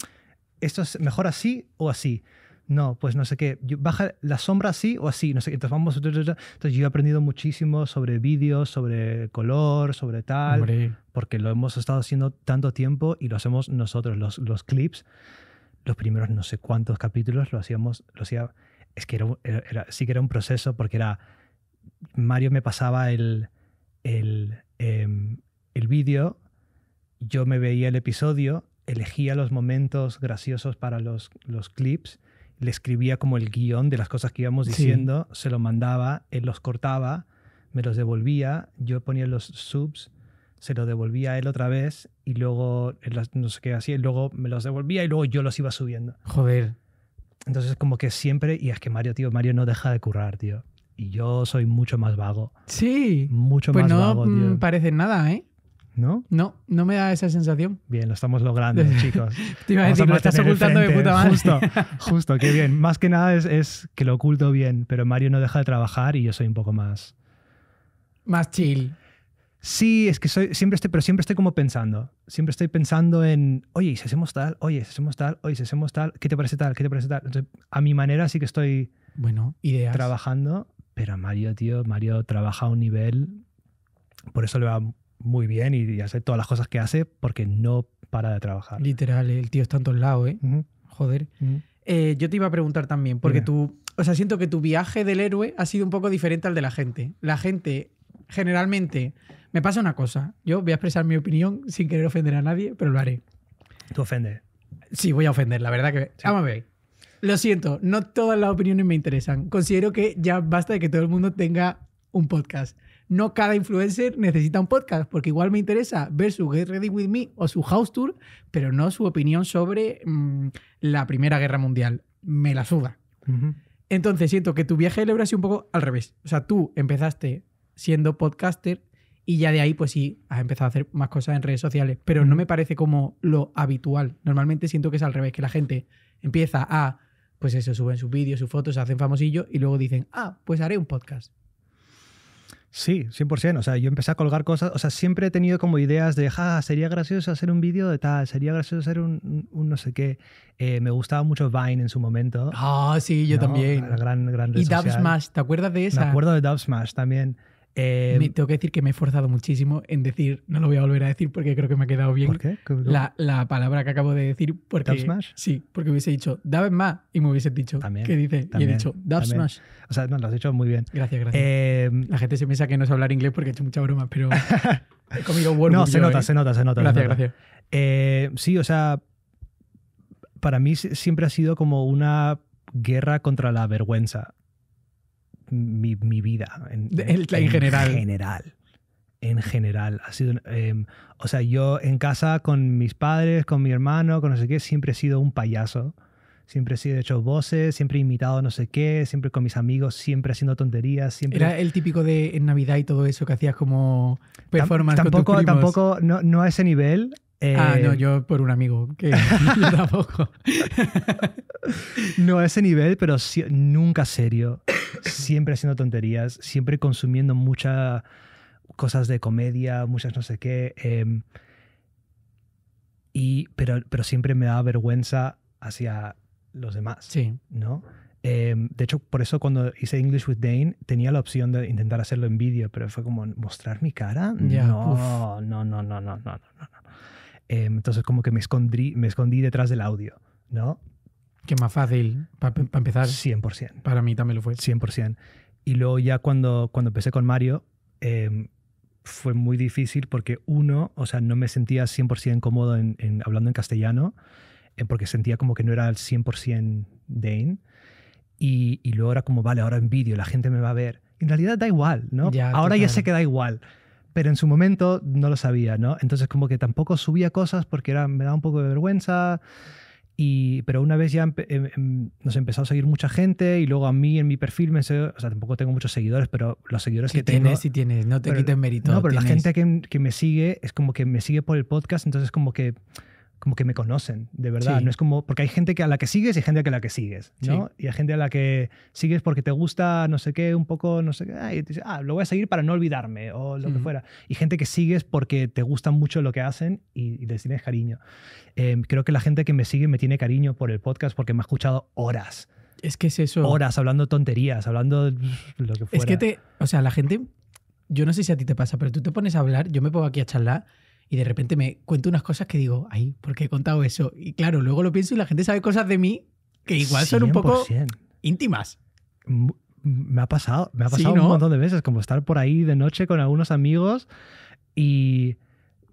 ¿esto es mejor así o así? No, pues no sé qué, baja la sombra así o así, no sé Entonces vamos... Entonces yo he aprendido muchísimo sobre vídeos, sobre color, sobre tal, porque lo hemos estado haciendo tanto tiempo y lo hacemos nosotros, los, los clips. Los primeros no sé cuántos capítulos lo hacíamos, lo hacía... Es que sí que era un proceso porque era... Mario me pasaba el Em, el, vídeo, yo me veía el episodio, elegía los momentos graciosos para los, los clips, le escribía como el guión de las cosas que íbamos diciendo, se lo mandaba, él los cortaba, me los devolvía, yo ponía los subs, se los devolvía a él otra vez y luego, no sé qué hacía, y luego me los devolvía y luego yo los iba subiendo. Joder. Entonces como que siempre, y es que Mario, tío, Mario no deja de currar, tío. Y yo soy mucho más vago. Sí. Mucho pues más vago, vago. Mm, no parece nada, ¿eh? ¿No? No, no me da esa sensación. Bien, lo estamos logrando, chicos. Te iba a decir, lo estás ocultando de puta madre. Justo, justo, qué bien. Más que nada es, que lo oculto bien, pero Mario no deja de trabajar y yo soy un poco más. Más chill. Sí, es que soy, siempre estoy, pero siempre estoy como pensando. Siempre estoy pensando en, oye, ¿y si hacemos tal? Oye, si hacemos tal? Oye, si hacemos tal? ¿Qué te parece tal? ¿Qué te parece tal? a mi manera sí que estoy bueno, trabajando pero Mario, tío, Mario trabaja a un nivel, por eso le va muy bien y, hace todas las cosas que hace porque no para de trabajar. Literal, el tío está en todos lados, ¿eh? Joder. Eh, yo te iba a preguntar también, porque tú, o sea, siento que tu viaje del héroe ha sido un poco diferente al de la gente. La gente, generalmente, me pasa una cosa. Yo voy a expresar mi opinión sin querer ofender a nadie, pero lo haré. Tú ofendes. Sí, voy a ofender, la verdad que. Lo siento, no todas las opiniones me interesan. Considero que ya basta de que todo el mundo tenga un podcast. No cada influencer necesita un podcast, porque igual me interesa ver su Get Ready With Me o su House Tour, pero no su opinión sobre mm, la Primera Guerra Mundial. Me la suda. Entonces siento que tu viaje de ha sido un poco al revés. O sea, tú empezaste siendo podcaster y ya de ahí, pues sí, has empezado a hacer más cosas en redes sociales, pero no me parece como lo habitual. Normalmente siento que es al revés, que la gente empieza a pues eso, suben sus vídeos, sus fotos, se hacen famosillo y luego dicen, ah, pues haré un podcast. Sí, 100%. O sea, yo empecé a colgar cosas. O sea, siempre he tenido como ideas de, ja, sería gracioso hacer un vídeo de tal, sería gracioso hacer un, no sé qué. Eh, me gustaba mucho Vine en su momento. Ah, sí, yo también. La gran, gran Y Dubsmash, ¿te acuerdas de esa? Me acuerdo de Dubsmash también. Em, tengo que decir que me he esforzado muchísimo en decir, no lo voy a volver a decir porque creo que me ha quedado bien. La, palabra que acabo de decir porque. Sí, porque hubiese dicho Dab más y me hubiese dicho. dice? y he dicho Dab smash. O sea, lo has hecho muy bien. Gracias, gracias. Em, la gente se piensa que no sé hablar inglés porque he hecho mucha broma, pero he comido No, ¿eh? se nota, se nota, se nota. Gracias, gracias. Eh, sí, o sea, para mí siempre ha sido como una guerra contra la vergüenza mi, vida. En, general. En general. Ha sido, em, o sea, yo en casa con mis padres, con mi hermano, con no sé qué, siempre he sido un payaso. Siempre he hecho voces, siempre he imitado no sé qué, siempre con mis amigos, siempre haciendo tonterías. Siempre... Era el típico de en Navidad y todo eso que hacías como performance. tampoco, tampoco, no, no a ese nivel ah, no, eh, yo por un amigo, que tampoco. no a ese nivel, pero nunca serio. Siempre haciendo tonterías, siempre consumiendo muchas cosas de comedia, muchas no sé qué. Em, y, pero, pero siempre me daba vergüenza hacia los demás. Sí. ¿No? Em, de hecho, por eso cuando hice English with Dane tenía la opción de intentar hacerlo en vídeo, pero fue como mostrar mi cara. no, no, no, no, no, no, no. Em, entonces como que me escondí, me escondí detrás del audio, ¿no? Que más fácil, para empezar. 100%. Para mí también lo fue. 100%. Y luego ya cuando, cuando empecé con Mario, em, fue muy difícil porque uno, o sea, no me sentía 100% cómodo en, hablando en castellano, eh, porque sentía como que no era al 100% Dane. Y, y luego era como, vale, ahora en vídeo, la gente me va a ver. En realidad da igual, ¿no? ahora ya sé que da igual pero en su momento no lo sabía, ¿no? Entonces como que tampoco subía cosas porque era, me daba un poco de vergüenza. Y, pero una vez ya em, em, nos empezó a seguir mucha gente y luego a mí en mi perfil, me se, o sea, tampoco tengo muchos seguidores, pero los seguidores que tienes, y tienes, no te pero, quiten mérito. No, pero la gente que, que, me sigue es como que me sigue por el podcast, entonces como que como que me conocen, de verdad. No es como, porque hay gente que a la que sigues y gente a la que sigues, Y hay gente a la que sigues porque te gusta, no sé qué, un poco, no sé qué, ah, dice, ah lo voy a seguir para no olvidarme o lo que fuera. Y gente que sigues porque te gusta mucho lo que hacen y, les tienes cariño. Em, creo que la gente que me sigue me tiene cariño por el podcast porque me ha escuchado horas. Es que es eso. Horas hablando tonterías, hablando lo que fuera. Es que te, o sea, la gente, yo no sé si a ti te pasa, pero tú te pones a hablar, yo me pongo aquí a charlar y de repente me cuento unas cosas que digo, ay, ¿por qué he contado eso? Y claro, luego lo pienso y la gente sabe cosas de mí que igual son un poco íntimas. Me ha pasado, me ha pasado un montón de veces, como estar por ahí de noche con algunos amigos y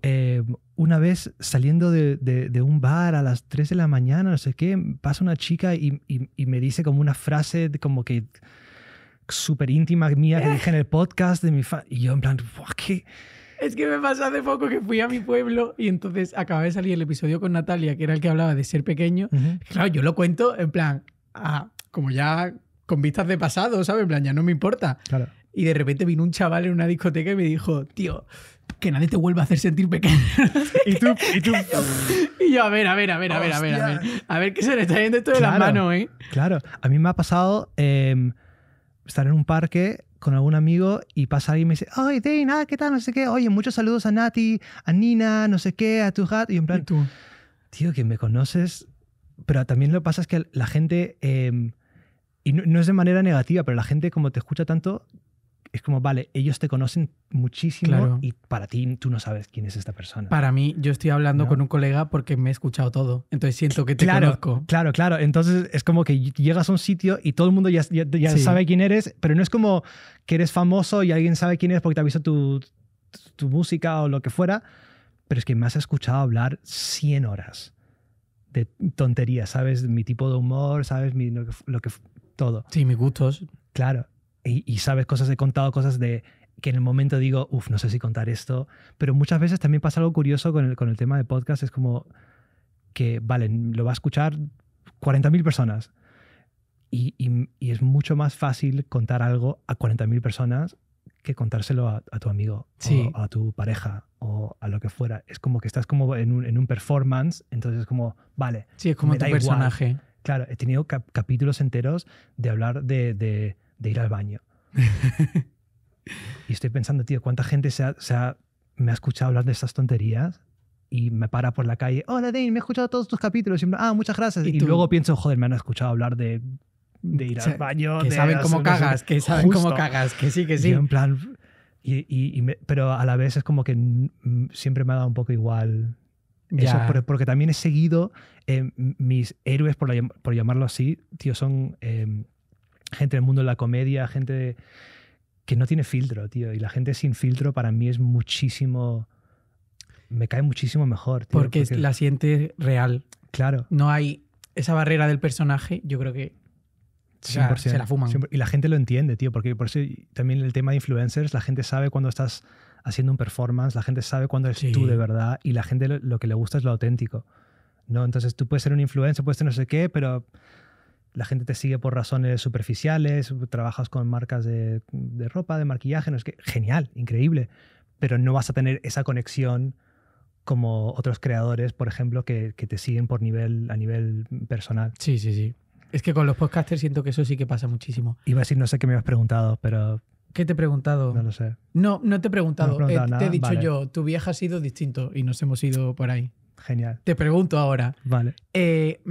eh, una vez saliendo de, un bar a las 3 de la mañana, no sé qué, pasa una chica y, me dice como una frase como que súper íntima mía que ah. dije en el podcast de mi fan. Y yo en plan, ¿qué? Es que me pasó hace poco que fui a mi pueblo y entonces acababa de salir el episodio con Natalia, que era el que hablaba de ser pequeño. Claro, yo lo cuento en plan, ah, como ya con vistas de pasado, ¿sabes? En plan, ya no me importa. Y de repente vino un chaval en una discoteca y me dijo, tío, que nadie te vuelva a hacer sentir pequeño. y tú, y tú. y yo, a ver, a ver, a ver, a ver, a ver, a ver. A ver qué se le está yendo esto de las manos, ¿eh? Claro. A mí me ha pasado em, estar en un parque con algún amigo y pasa alguien y me dice, ay, Dane, ¿qué tal? No sé qué. Oye, muchos saludos a Nati, a Nina, no sé qué, a tu hat. Y en plan, tú? tío, que me conoces. Pero también lo que pasa es que la gente, em, y no, es de manera negativa, pero la gente como te escucha tanto, es como, vale, ellos te conocen muchísimo y para ti tú no sabes quién es esta persona. Para mí, yo estoy hablando con un colega porque me he escuchado todo, entonces siento que te conozco. Claro, claro, entonces es como que llegas a un sitio y todo el mundo ya, ya, sabe quién eres, pero no es como que eres famoso y alguien sabe quién eres porque te ha visto tu, música o lo que fuera, pero es que me has escuchado hablar 100 horas de tonterías, ¿sabes? Mi tipo de humor, ¿sabes? lo que... Todo. Sí, mis gustos. Claro y, sabes cosas, he contado cosas de que en el momento digo, uff, no sé si contar esto, pero muchas veces también pasa algo curioso con el, con el tema de podcast, es como que, vale, lo va a escuchar 40.000 personas y, es mucho más fácil contar algo a 40.000 personas que contárselo a, tu amigo o a tu pareja o a lo que fuera. Es como que estás como en un, performance, entonces es como, vale. Sí, es como tu personaje. Claro, he tenido capítulos enteros de hablar de de ir al baño. y estoy pensando, tío, ¿cuánta gente se me ha escuchado hablar de estas tonterías? Y me para por la calle, hola Dane, me he escuchado todos tus capítulos. Y, ah, muchas gracias. Y, luego pienso, joder, me han escuchado hablar de, de ir al baño. Que saben cómo cagas, que saben cómo cagas, que sí, que sí. en plan, y, pero a la vez es como que mm, siempre me ha dado un poco igual eso, porque, también he seguido eh, mis héroes, por, por, llamarlo así, tío, son em, gente del mundo de la comedia, gente que no tiene filtro, tío. Y la gente sin filtro para mí es muchísimo... Me cae muchísimo mejor. Tío, porque, la siente real. Claro. No hay esa barrera del personaje, yo creo que se la fuman. Y la gente lo entiende, tío, porque por eso también el tema de influencers, la gente sabe cuando estás haciendo un performance, la gente sabe cuando eres tú de verdad y la gente lo, lo, que le gusta es lo auténtico. ¿no? Entonces tú puedes ser un influencer, puedes ser no sé qué, pero la gente te sigue por razones superficiales, trabajas con marcas de, ropa, de maquillaje, no es que, genial, increíble, pero no vas a tener esa conexión como otros creadores, por ejemplo, que, te siguen por nivel, a nivel personal. Sí, sí, sí. Es que con los podcasters siento que eso sí que pasa muchísimo. Iba a decir, no sé qué me has preguntado, pero... ¿Qué te he preguntado? No lo sé. No, no te he preguntado. Eh, te he dicho yo, tu viaje ha sido distinto y nos hemos ido por ahí. Genial. Te pregunto ahora. Vale. Eh,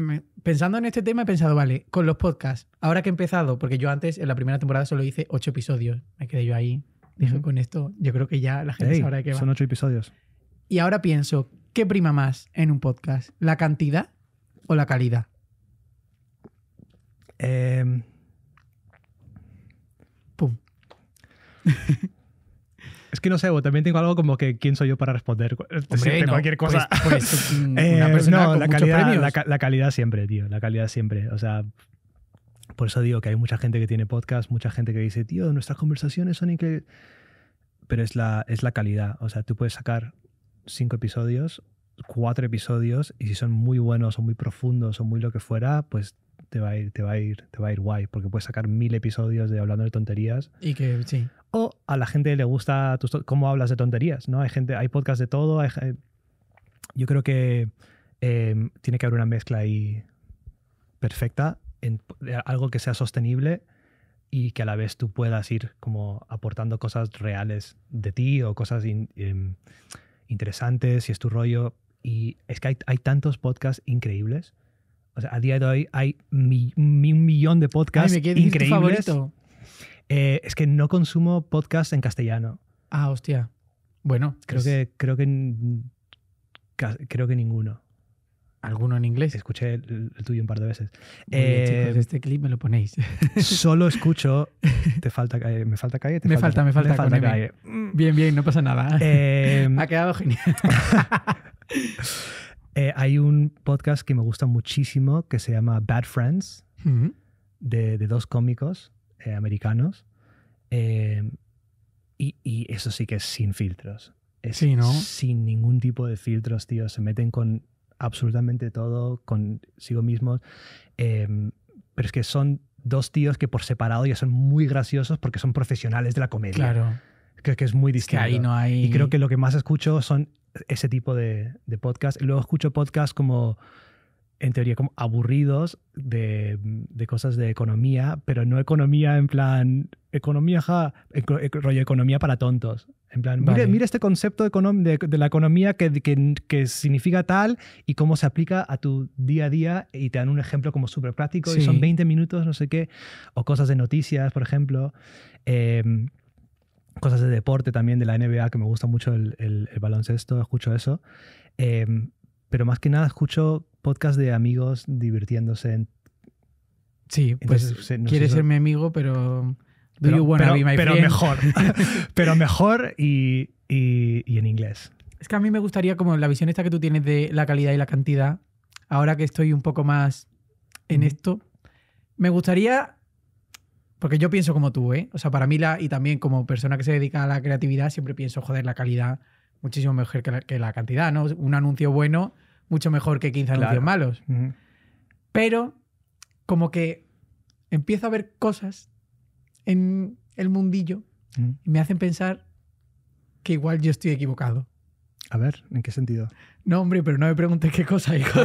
pensando en este tema, he pensado, vale, con los podcasts, ahora que he empezado, porque yo antes, en la primera temporada, solo hice ocho episodios. Me quedé yo ahí. Dije, con esto, yo creo que ya la gente sabe sabrá de qué va. Son ocho episodios. Y ahora pienso, ¿qué prima más en un podcast? ¿La cantidad o la calidad? Em. Pum. Es que no sé, o también tengo algo como que quién soy yo para responder. cualquier cosa. no, la, calidad, siempre, tío. La calidad siempre. O sea, por eso digo que hay mucha gente que tiene podcast, mucha gente que dice, tío, nuestras conversaciones son increíbles. Pero es la, es la calidad. O sea, tú puedes sacar cinco episodios, cuatro episodios, y si son muy buenos o muy profundos o muy lo que fuera, pues te va a ir, te va a ir, te va a ir guay, porque puedes sacar mil episodios de hablando de tonterías. Y que sí. O a la gente le gusta cómo hablas de tonterías, ¿no? Hay gente, hay podcast de todo. yo creo que em, tiene que haber una mezcla ahí perfecta, en, algo que sea sostenible y que a la vez tú puedas ir como aportando cosas reales de ti o cosas em, interesantes, si es tu rollo. Y es que hay, hay tantos podcasts increíbles a día de hoy hay un millón de podcasts increíbles. Eh, es que no consumo podcasts en castellano. Ah, hostia. Bueno, creo que creo que creo que ninguno. ¿Alguno en inglés? Escuché el, tuyo un par de veces. Eh, este clip me lo ponéis. Solo escucho. Te falta ¿Me falta calle? me falta, me falta, Bien, bien, no pasa nada. Eh, ha quedado genial. Eh, hay un podcast que me gusta muchísimo que se llama Bad Friends, mm-hmm. de, dos cómicos eh, americanos. Eh, y, eso sí que es sin filtros. Sin ningún tipo de filtros, tío. Se meten con absolutamente todo, consigo mismos. pero es que son dos tíos que por separado ya son muy graciosos porque son profesionales de la comedia. Claro. Creo que es muy distinto. Y creo que lo que más escucho son ese tipo de, podcast. Luego escucho podcasts como, en teoría, como aburridos de, cosas de economía, pero no economía en plan, economía, ja, rollo economía para tontos. En plan, mira mire, este concepto de, de la economía que, que, significa tal y cómo se aplica a tu día a día y te dan un ejemplo como súper práctico y son 20 minutos, no sé qué, o cosas de noticias, por ejemplo. Em, cosas de deporte también de la NBA, que me gusta mucho el, baloncesto, escucho eso. Em, pero más que nada escucho podcast de amigos divirtiéndose. En... Sí, pues quiere ser mi amigo, pero... pero, mejor. pero mejor y, en inglés. Es que a mí me gustaría, como la visión esta que tú tienes de la calidad y la cantidad, ahora que estoy un poco más en esto, me gustaría porque yo pienso como tú, ¿eh? O sea, para mí, la, y también como persona que se dedica a la creatividad, siempre pienso, joder, la calidad muchísimo mejor que la, cantidad, ¿no? Un anuncio bueno, mucho mejor que 15 anuncios malos. Pero, como que empiezo a ver cosas en el mundillo y me hacen pensar que igual yo estoy equivocado. A ver, ¿en qué sentido? No, hombre, pero no me preguntes qué cosa, hijo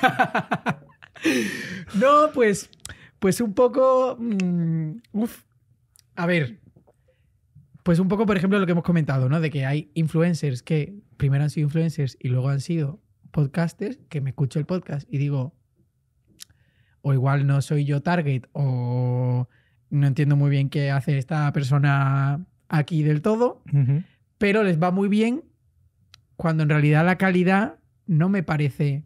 ah, no, pues pues un poco. Mm, a ver. Pues un poco, por ejemplo, lo que hemos comentado, ¿no? De que hay influencers que primero han sido influencers y luego han sido podcasters, que me escucho el podcast y digo, o igual no soy yo target, o no entiendo muy bien qué hace esta persona aquí del todo, pero les va muy bien cuando en realidad la calidad no me parece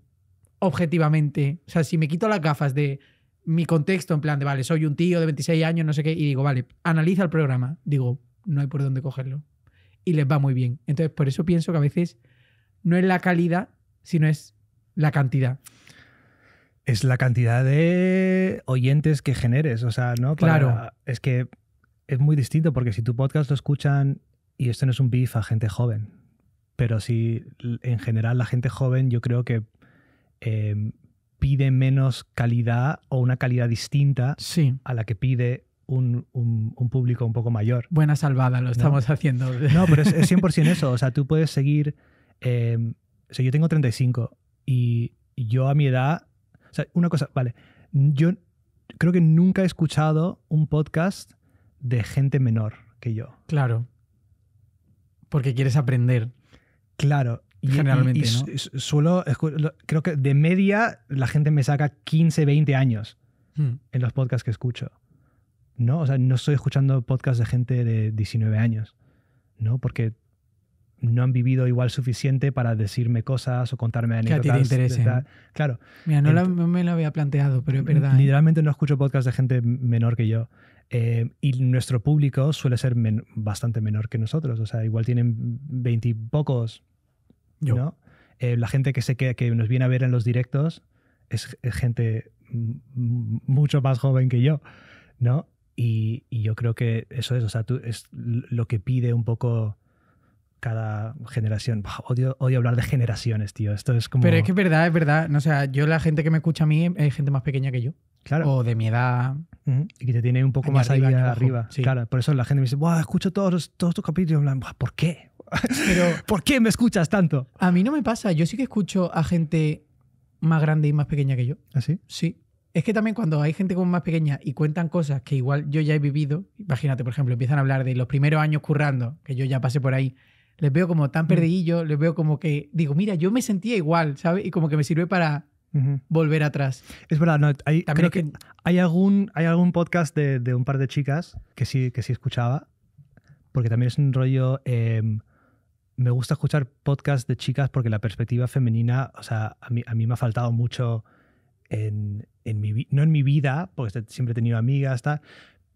objetivamente. O sea, si me quito las gafas de mi contexto en plan de, vale, soy un tío de 26 años, no sé qué, y digo, vale, analiza el programa. Digo, no hay por dónde cogerlo. Y les va muy bien. Entonces, por eso pienso que a veces no es la calidad, sino es la cantidad. Es la cantidad de oyentes que generes, o sea, ¿no? claro. Es que es muy distinto, porque si tu podcast lo escuchan, y esto no es un beef a gente joven, pero si en general la gente joven, yo creo que eh, pide menos calidad o una calidad distinta a la que pide un, público un poco mayor. Buena salvada, lo estamos haciendo. No, pero es, 100% eso. O sea, tú puedes seguir. Em, o sea, yo tengo 35 y yo a mi edad. O sea, una cosa, vale. Yo creo que nunca he escuchado un podcast de gente menor que yo. Claro. Porque quieres aprender. Claro. Y, Generalmente, ¿no? Suelo, creo que de media la gente me saca 15, 20 años hmm. en los podcasts que escucho. ¿no? O sea, no estoy escuchando podcasts de gente de 19 años, ¿no? Porque no han vivido igual suficiente para decirme cosas o contarme anécdotas. claro. Mira, no, me lo había planteado, pero es verdad. ¿eh? Literalmente no escucho podcasts de gente menor que yo. Eh, y nuestro público suele ser bastante menor que nosotros. O sea, igual tienen 20 y pocos, ¿no? Eh, la gente que se que nos viene a ver en los directos es, gente mucho más joven que yo, ¿no? Y, yo creo que eso es, o sea, tú, es lo que pide un poco cada generación. odio, hablar de generaciones, tío. Esto Pero es que es verdad, es verdad. sea, yo la gente que me escucha a mí es gente más pequeña que yo. Claro. O de mi edad. Y que te tiene un poco más arriba. arriba. Claro. Por eso la gente me dice, escucho todos, todos tus capítulos. ¿Por qué? Pero ¿Por qué me escuchas tanto? A mí no me pasa. Yo sí que escucho a gente más grande y más pequeña que yo. ¿Así? ¿Ah, sí. Es que también cuando hay gente como más pequeña y cuentan cosas que igual yo ya he vivido, imagínate, por ejemplo, empiezan a hablar de los primeros años currando, que yo ya pasé por ahí, les veo como tan mm. perdidillos, les veo como que digo, mira, yo me sentía igual, ¿sabes? Y como que me sirve para volver atrás. Es verdad, no, hay, creo hay algún, hay algún podcast de, un par de chicas que sí, que sí escuchaba, porque también es un rollo em, me gusta escuchar podcasts de chicas porque la perspectiva femenina, o sea, a mí, a mí me ha faltado mucho en, en mi no en mi vida, porque siempre he tenido amigas, tal,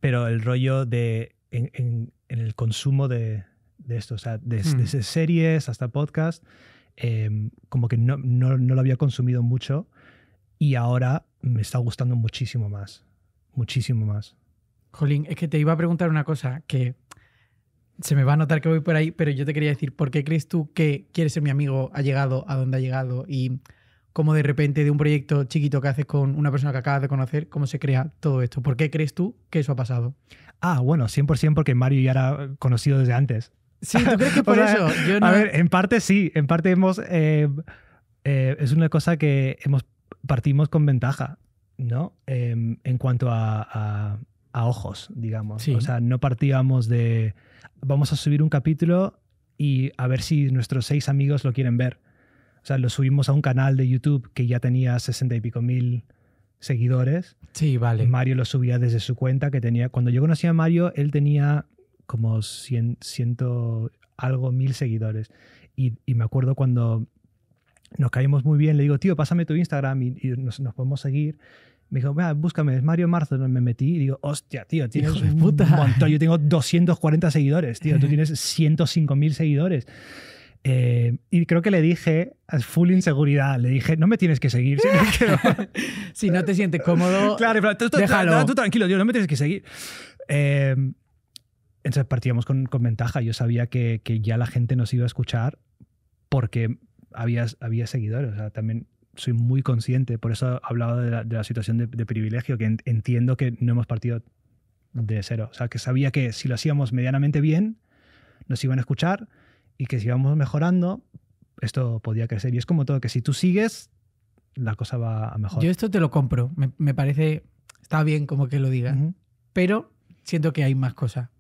pero el rollo de en, el consumo de, de, esto, o sea, hmm. desde series hasta podcast, em, como que no, no, lo había consumido mucho y ahora me está gustando muchísimo más, muchísimo más. Jolín, es que te iba a preguntar una cosa que se me va a notar que voy por ahí, pero yo te quería decir, ¿por qué crees tú que Quieres ser mi amigo ha llegado a donde ha llegado y cómo de repente de un proyecto chiquito que haces con una persona que acabas de conocer, cómo se crea todo esto? ¿Por qué crees tú que eso ha pasado? Ah, bueno, 100% porque Mario ya era conocido desde antes. Sí, ¿tú crees que por eso? A ver, en parte sí, en parte hemos... Eh, eh, es una cosa que hemos, partimos con ventaja, ¿no? Em, en cuanto a a ojos, digamos. O sea, no partíamos de vamos a subir un capítulo y a ver si nuestros seis amigos lo quieren ver. O sea, lo subimos a un canal de YouTube que ya tenía sesenta y pico mil seguidores. Sí, vale. Mario lo subía desde su cuenta que tenía. Cuando yo conocía a Mario, él tenía como cien, ciento algo mil seguidores. Y, me acuerdo cuando nos caímos muy bien, le digo, tío, pásame tu Instagram y, nos podemos seguir. Me dijo, Vea, búscame, es Mario Marzo. Me metí y digo, hostia, tío, tienes de puta. Yo tengo 240 seguidores, tío. Tú tienes 105.000 seguidores. Eh, y creo que le dije, full inseguridad, le dije, no me tienes que seguir. Si no, te sientes cómodo, claro, pero tú, tranquilo, tío, no me tienes que seguir. Eh, entonces partíamos con, con, ventaja. Yo sabía que, que, ya la gente nos iba a escuchar porque había, había seguidores. O sea, también soy muy consciente, por eso hablaba de la, de la situación de, privilegio, que entiendo que no hemos partido de cero. O sea, que sabía que si lo hacíamos medianamente bien, nos iban a escuchar y que si íbamos mejorando, esto podía crecer. Y es como todo, que si tú sigues, la cosa va a mejor. Yo esto te lo compro, me, parece, está bien como que lo digas, pero siento que hay más cosas.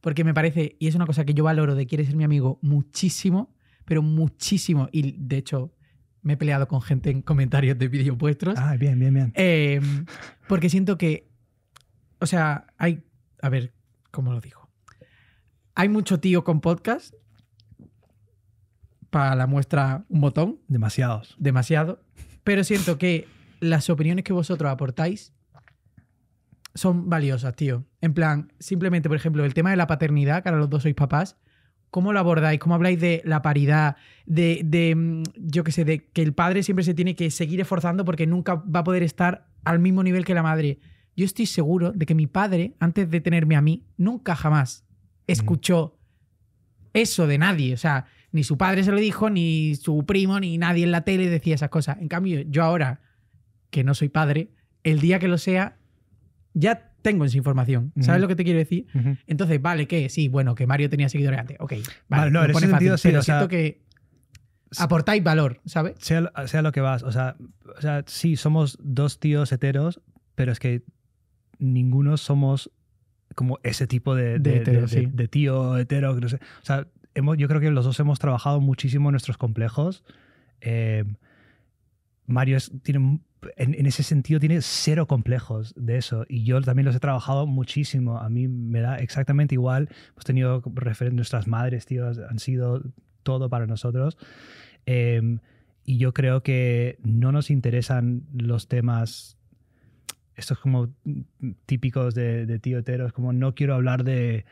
Porque me parece, y es una cosa que yo valoro de quieres ser mi amigo muchísimo, pero muchísimo, y de hecho me he peleado con gente en comentarios de vídeos vuestros. Ah, bien, bien, bien. Em, porque siento que, o sea, hay, a ver, ¿cómo lo digo? Hay mucho tío con podcast. Para la muestra, un botón. Demasiados. Demasiado. Pero siento que las opiniones que vosotros aportáis son valiosas, tío. En plan, simplemente, por ejemplo, el tema de la paternidad, que ahora los dos sois papás ¿Cómo lo abordáis? ¿Cómo habláis de la paridad? De, mm, yo qué sé, de que el padre siempre se tiene que seguir esforzando porque nunca va a poder estar al mismo nivel que la madre. Yo estoy seguro de que mi padre, antes de tenerme a mí, nunca jamás escuchó eso de nadie. O sea, ni su padre se lo dijo, ni su primo, ni nadie en la tele decía esas cosas. En cambio, yo ahora, que no soy padre, el día que lo sea, ya tengo esa información. ¿Sabes lo que te quiero decir? Entonces, vale, que sí, bueno, que Mario tenía seguidores antes. Ok, vale, vale no, ese sentido, sí, siento que aportáis valor, ¿sabes? Sea, lo que vas, o sea, sea, sí, somos dos tíos heteros, pero es que ninguno somos como ese tipo de, de, tío hetero, O sea, yo creo que los dos hemos trabajado muchísimo en nuestros complejos. Eh, Mario tiene en, ese sentido tiene cero complejos de eso. Y yo también los he trabajado muchísimo. A mí me da exactamente igual. Hemos tenido referentes, nuestras madres, tíos, han sido todo para nosotros. Em, y yo creo que no nos interesan los temas, estos como típicos de, de tío Tero, como no quiero hablar de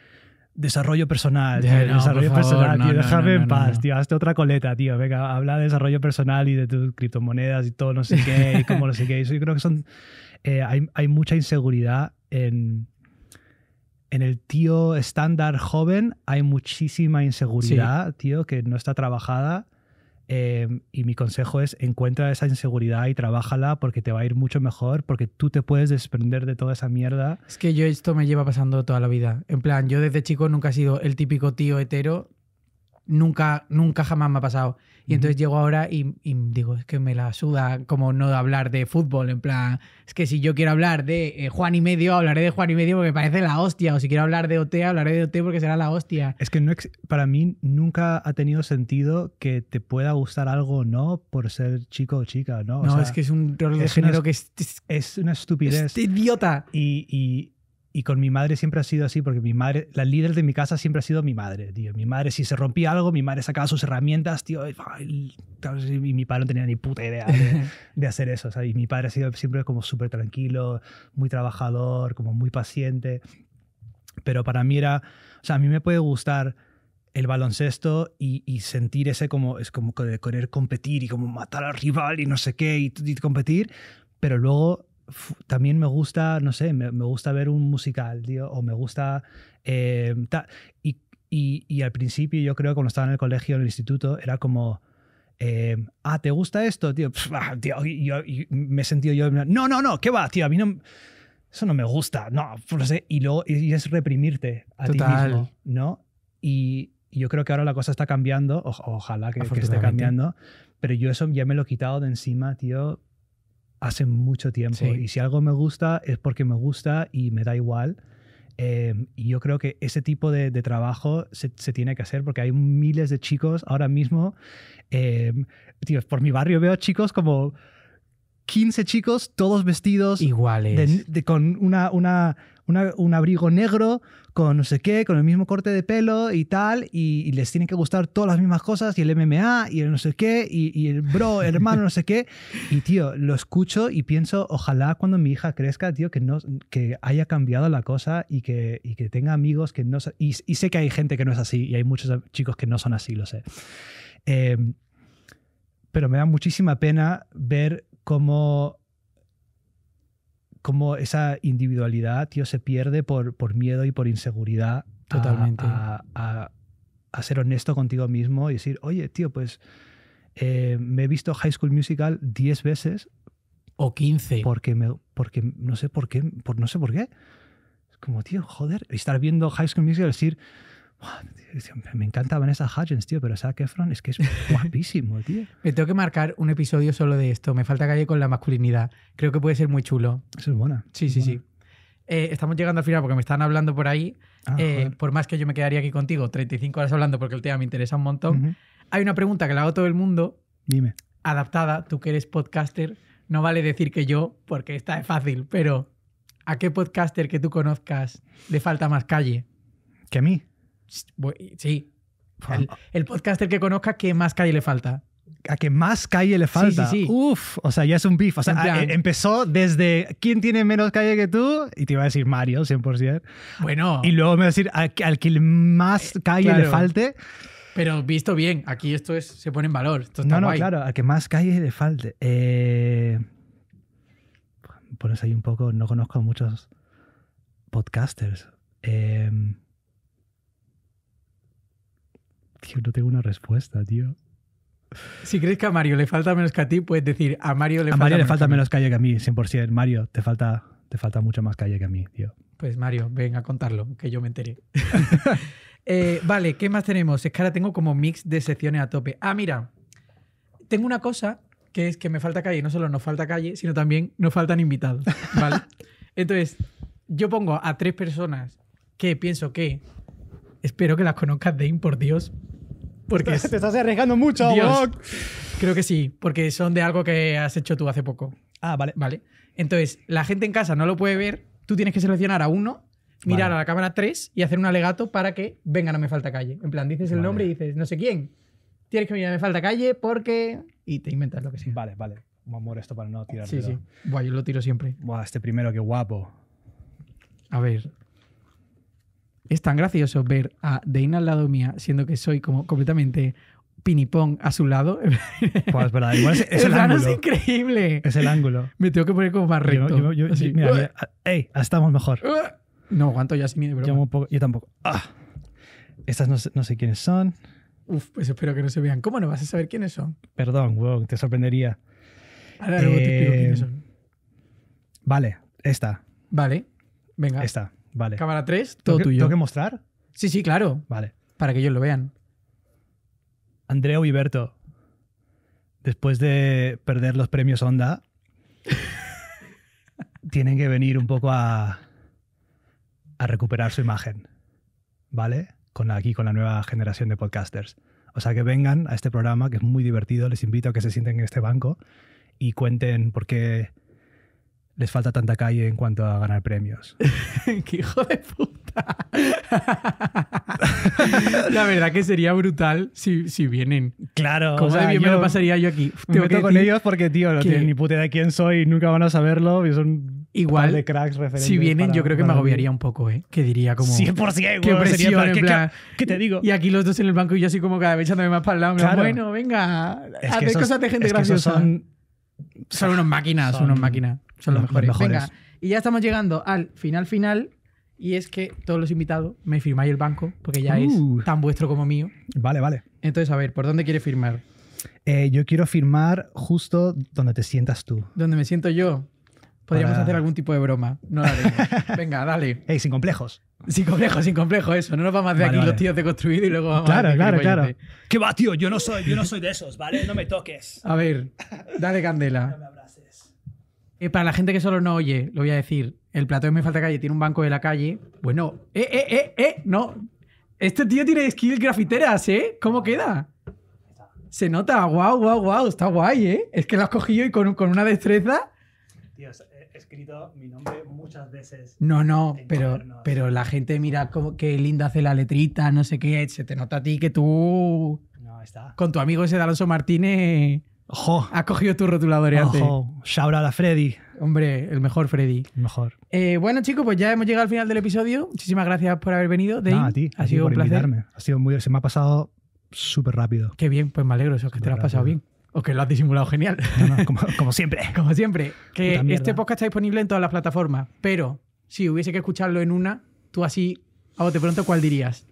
desarrollo personal, desarrollo personal, tío, déjame en paz, tío, hazte otra coleta, tío, venga, habla de desarrollo personal y de tus criptomonedas y todo, no sé qué, y cómo lo sé qué. yo creo que son, eh, hay, mucha inseguridad en, en el tío estándar joven, hay muchísima inseguridad, tío, que no está trabajada Em, y mi consejo es encuentra esa inseguridad y trabájala porque te va a ir mucho mejor, porque tú te puedes desprender de toda esa mierda. Es que yo esto me lleva pasando toda la vida. En plan, yo desde chico nunca he sido el típico tío hetero nunca, nunca jamás me ha pasado. Y entonces llego ahora y, digo, es que me la suda como no hablar de fútbol, en plan, es que si yo quiero hablar de eh, Juan y medio, hablaré de Juan y medio porque me parece la hostia, o si quiero hablar de OT, hablaré de OT porque será la hostia. Es que no para mí nunca ha tenido sentido que te pueda gustar algo o no por ser chico o chica, ¿no? es que es un rol de género que es, una estupidez. idiota. y y con mi madre siempre ha sido así, porque mi madre, la líder de mi casa siempre ha sido mi madre, tío. Mi madre, si se rompía algo, mi madre sacaba sus herramientas, tío. Y, mi padre no tenía ni puta idea de, hacer eso. ¿sabes? Y mi padre ha sido siempre como súper tranquilo, muy trabajador, como muy paciente. Pero para mí era, o sea, a mí me puede gustar el baloncesto y, y, sentir ese como, es como querer competir y como matar al rival y no sé qué y competir, pero luego también me gusta, no sé, me, gusta ver un musical, tío, o me gusta... Eh, y, y, al principio yo creo que cuando estaba en el colegio, en el instituto, era como... Eh, ah, ¿te gusta esto, tío? Ah, tío me he sentido yo... No, no, no, ¿qué va, tío? A mí no... Eso no me gusta, no, no sé. Y luego y es reprimirte a ti mismo, ¿no? Y, yo creo que ahora la cosa está cambiando, ojalá que, que, esté cambiando, pero yo eso ya me lo he quitado de encima, tío, hace mucho tiempo. Y si algo me gusta es porque me gusta y me da igual. Em, y yo creo que ese tipo de, trabajo se, tiene que hacer porque hay miles de chicos ahora mismo. Em, por mi barrio veo chicos como 15 chicos, todos vestidos. Iguales. con una, un abrigo negro, con no sé qué, con el mismo corte de pelo y tal, y, les tienen que gustar todas las mismas cosas, y el MMA, y el no sé qué, y, el bro, el hermano, no sé qué. Y tío, lo escucho y pienso, ojalá cuando mi hija crezca, tío, que, no, que haya cambiado la cosa y que, tenga amigos que no... Y, y sé que hay gente que no es así, y hay muchos chicos que no son así, lo sé. Em, pero me da muchísima pena ver como, esa individualidad, tío, se pierde por, por miedo y por inseguridad. Totalmente. A, ser honesto contigo mismo y decir, oye, tío, pues eh, me he visto High School Musical 10 veces. O 15. Porque, me, porque no sé por qué, por, no sé por qué. Es como, tío, joder, estar viendo High School Musical y decir me encanta Vanessa Hudgens, tío, pero que Efron es que es guapísimo, tío. Me tengo que marcar un episodio solo de esto. Me falta calle con la masculinidad. Creo que puede ser muy chulo. Eso es buena. Sí, sí, sí. Eh, estamos llegando al final porque me están hablando por ahí. Ah, eh, por más que yo me quedaría aquí contigo 35 horas hablando porque el tema me interesa un montón. Hay una pregunta que la hago todo el mundo. Dime. Adaptada, tú que eres podcaster, no vale decir que yo, porque esta es fácil, pero ¿a qué podcaster que tú conozcas le falta más calle? ¿Que a mí? Sí. El, podcaster que conozca que más calle le falta a que más calle le falta. Sí, sí, Uf, o sea, ya es un beef. O sea, eh, empezó desde quién tiene menos calle que tú y te iba a decir Mario, 100%. Bueno. Y luego me iba a decir al, que más eh, calle le falte. Pero visto bien, aquí esto es, se pone en valor. no, no, claro, al que más calle le falte. Eh, pones ahí un poco, no conozco muchos podcasters. Eh, Tío, no tengo una respuesta, tío. Si crees que a Mario le falta menos que a ti, puedes decir a Mario le, a falta, Mario le menos falta menos calle que a mí, 100%. Mario, te falta, te falta mucho más calle que a mí, tío. Pues Mario, ven a contarlo, que yo me enteré. Eh, vale, ¿qué más tenemos? Es que ahora tengo como mix de secciones a tope. Ah, mira, tengo una cosa que es que me falta calle. No solo nos falta calle, sino también nos faltan invitados. ¿vale? Entonces, yo pongo a tres personas que pienso que espero que las conozcas, Dane, por Dios, porque te, estás arriesgando mucho, Creo que sí, porque son de algo que has hecho tú hace poco. Ah, vale. Vale. Entonces, la gente en casa no lo puede ver. Tú tienes que seleccionar a uno, mirar a la cámara tres y hacer un alegato para que venga, no me falta calle. En plan, dices el nombre y dices, no sé quién. Tienes que mirar, me falta calle porque. Y te inventas lo que sea. Vale, vale. amor esto para no tirar. Sí, sí. Buah, yo lo tiro siempre. Buah, este primero, qué guapo. A ver es tan gracioso ver a Dana al lado mía, siendo que soy como completamente pinipón a su lado. Pues, es verdad, es, el, ángulo. increíble. Es el ángulo. Me tengo que poner como más recto. mira, ah, ¡Ey! Estamos mejor. No aguanto ya sin miedo, Yo, tampoco. Ah. Estas no, sé, quiénes son. Uf, pues espero que no se vean. ¿Cómo no vas a saber quiénes son? Perdón, te sorprendería. Ahora luego te explico eh, quiénes son. Vale, esta. Vale, venga. Esta. Cámara 3, todo tuyo. tuyo. ¿Tengo que mostrar? Sí, sí, claro. Vale. Para que ellos lo vean. Andreu Berto, después de perder los premios Onda, tienen que venir un poco a, a recuperar su imagen, ¿vale? Con aquí con la nueva generación de podcasters. O sea, que vengan a este programa, que es muy divertido, les invito a que se sienten en este banco y cuenten por qué les falta tanta calle en cuanto a ganar premios. ¡Qué hijo de puta! la verdad que sería brutal si, si vienen. Claro. Como bien me lo pasaría yo aquí. Te meto con ellos porque, tío, no tienen ni puta idea de quién soy, y nunca van a saberlo son igual de cracks referentes. Si vienen, yo creo que me agobiaría un poco, ¿eh? Que diría como... 100%, qué ¿qué, te digo? Y aquí los dos en el banco y yo así como cada vez echándome más para el lado. bueno, venga, es cosas de gente es graciosa. son... Son unos máquinas, unos máquinas son los, mejores. Venga, y ya estamos llegando al final final. Y es que todos los invitados me firmáis el banco, porque ya es uh. tan vuestro como mío. Vale, vale. Entonces, a ver, ¿por dónde quieres firmar? Eh, yo quiero firmar justo donde te sientas tú. Donde me siento yo. Podríamos hacer algún tipo de broma. No dale. Venga, dale. Ey, sin complejos. Sin complejos, sin complejos, eso. No nos vamos a hacer aquí los tíos de construir y luego Claro, claro, claro. ¿Qué va, tío? Yo no, soy, yo no soy de esos, ¿vale? No me toques. A ver, dale candela. Eh, para la gente que solo no oye, lo voy a decir. El plató de Me Falta Calle tiene un banco de la calle. Bueno, eh, eh, eh, eh, no. Este tío tiene skill grafiteras, ¿eh? ¿Cómo queda? Se nota, guau, guau, guau, está guay, ¿eh? Es que lo has cogido y con, una destreza. Tío, he escrito mi nombre muchas veces. No, no, pero, pero la gente mira qué linda hace la letrita, no sé qué, se te nota a ti que tú. No, está. Con tu amigo ese de Alonso Martínez. Ojo. Ha cogido tu rotulador eh, Ojo. Shout out a Freddy. Hombre, el mejor Freddy. mejor. Eh, bueno, chicos, pues ya hemos llegado al final del episodio. Muchísimas gracias por haber venido. De a ti. Ha sido un placer. Ha sido muy. Se me ha pasado súper rápido. Qué bien, pues me alegro. Eso, que te lo has pasado bien. O que lo has disimulado genial. como, como, siempre. como siempre. Que este podcast está disponible en todas las plataformas. Pero si hubiese que escucharlo en una, tú así, a bote pronto, ¿cuál dirías?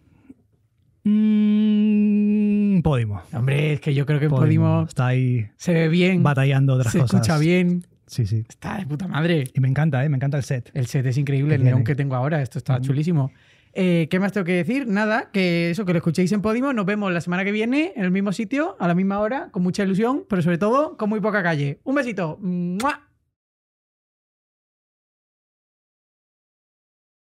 Mmm. Podimo. Hombre, es que yo creo que Podimo, está ahí se ve bien, batallando otras cosas. Se escucha bien. Sí, sí. Está de puta madre. Y me encanta, ¿eh? me encanta el set. El set es increíble, el, que tengo ahora, esto está chulísimo. Eh, ¿Qué más tengo que decir? Nada, que eso, que lo escuchéis en Podimo. Nos vemos la semana que viene en el mismo sitio, a la misma hora, con mucha ilusión, pero sobre todo con muy poca calle. Un besito. ¡Mua!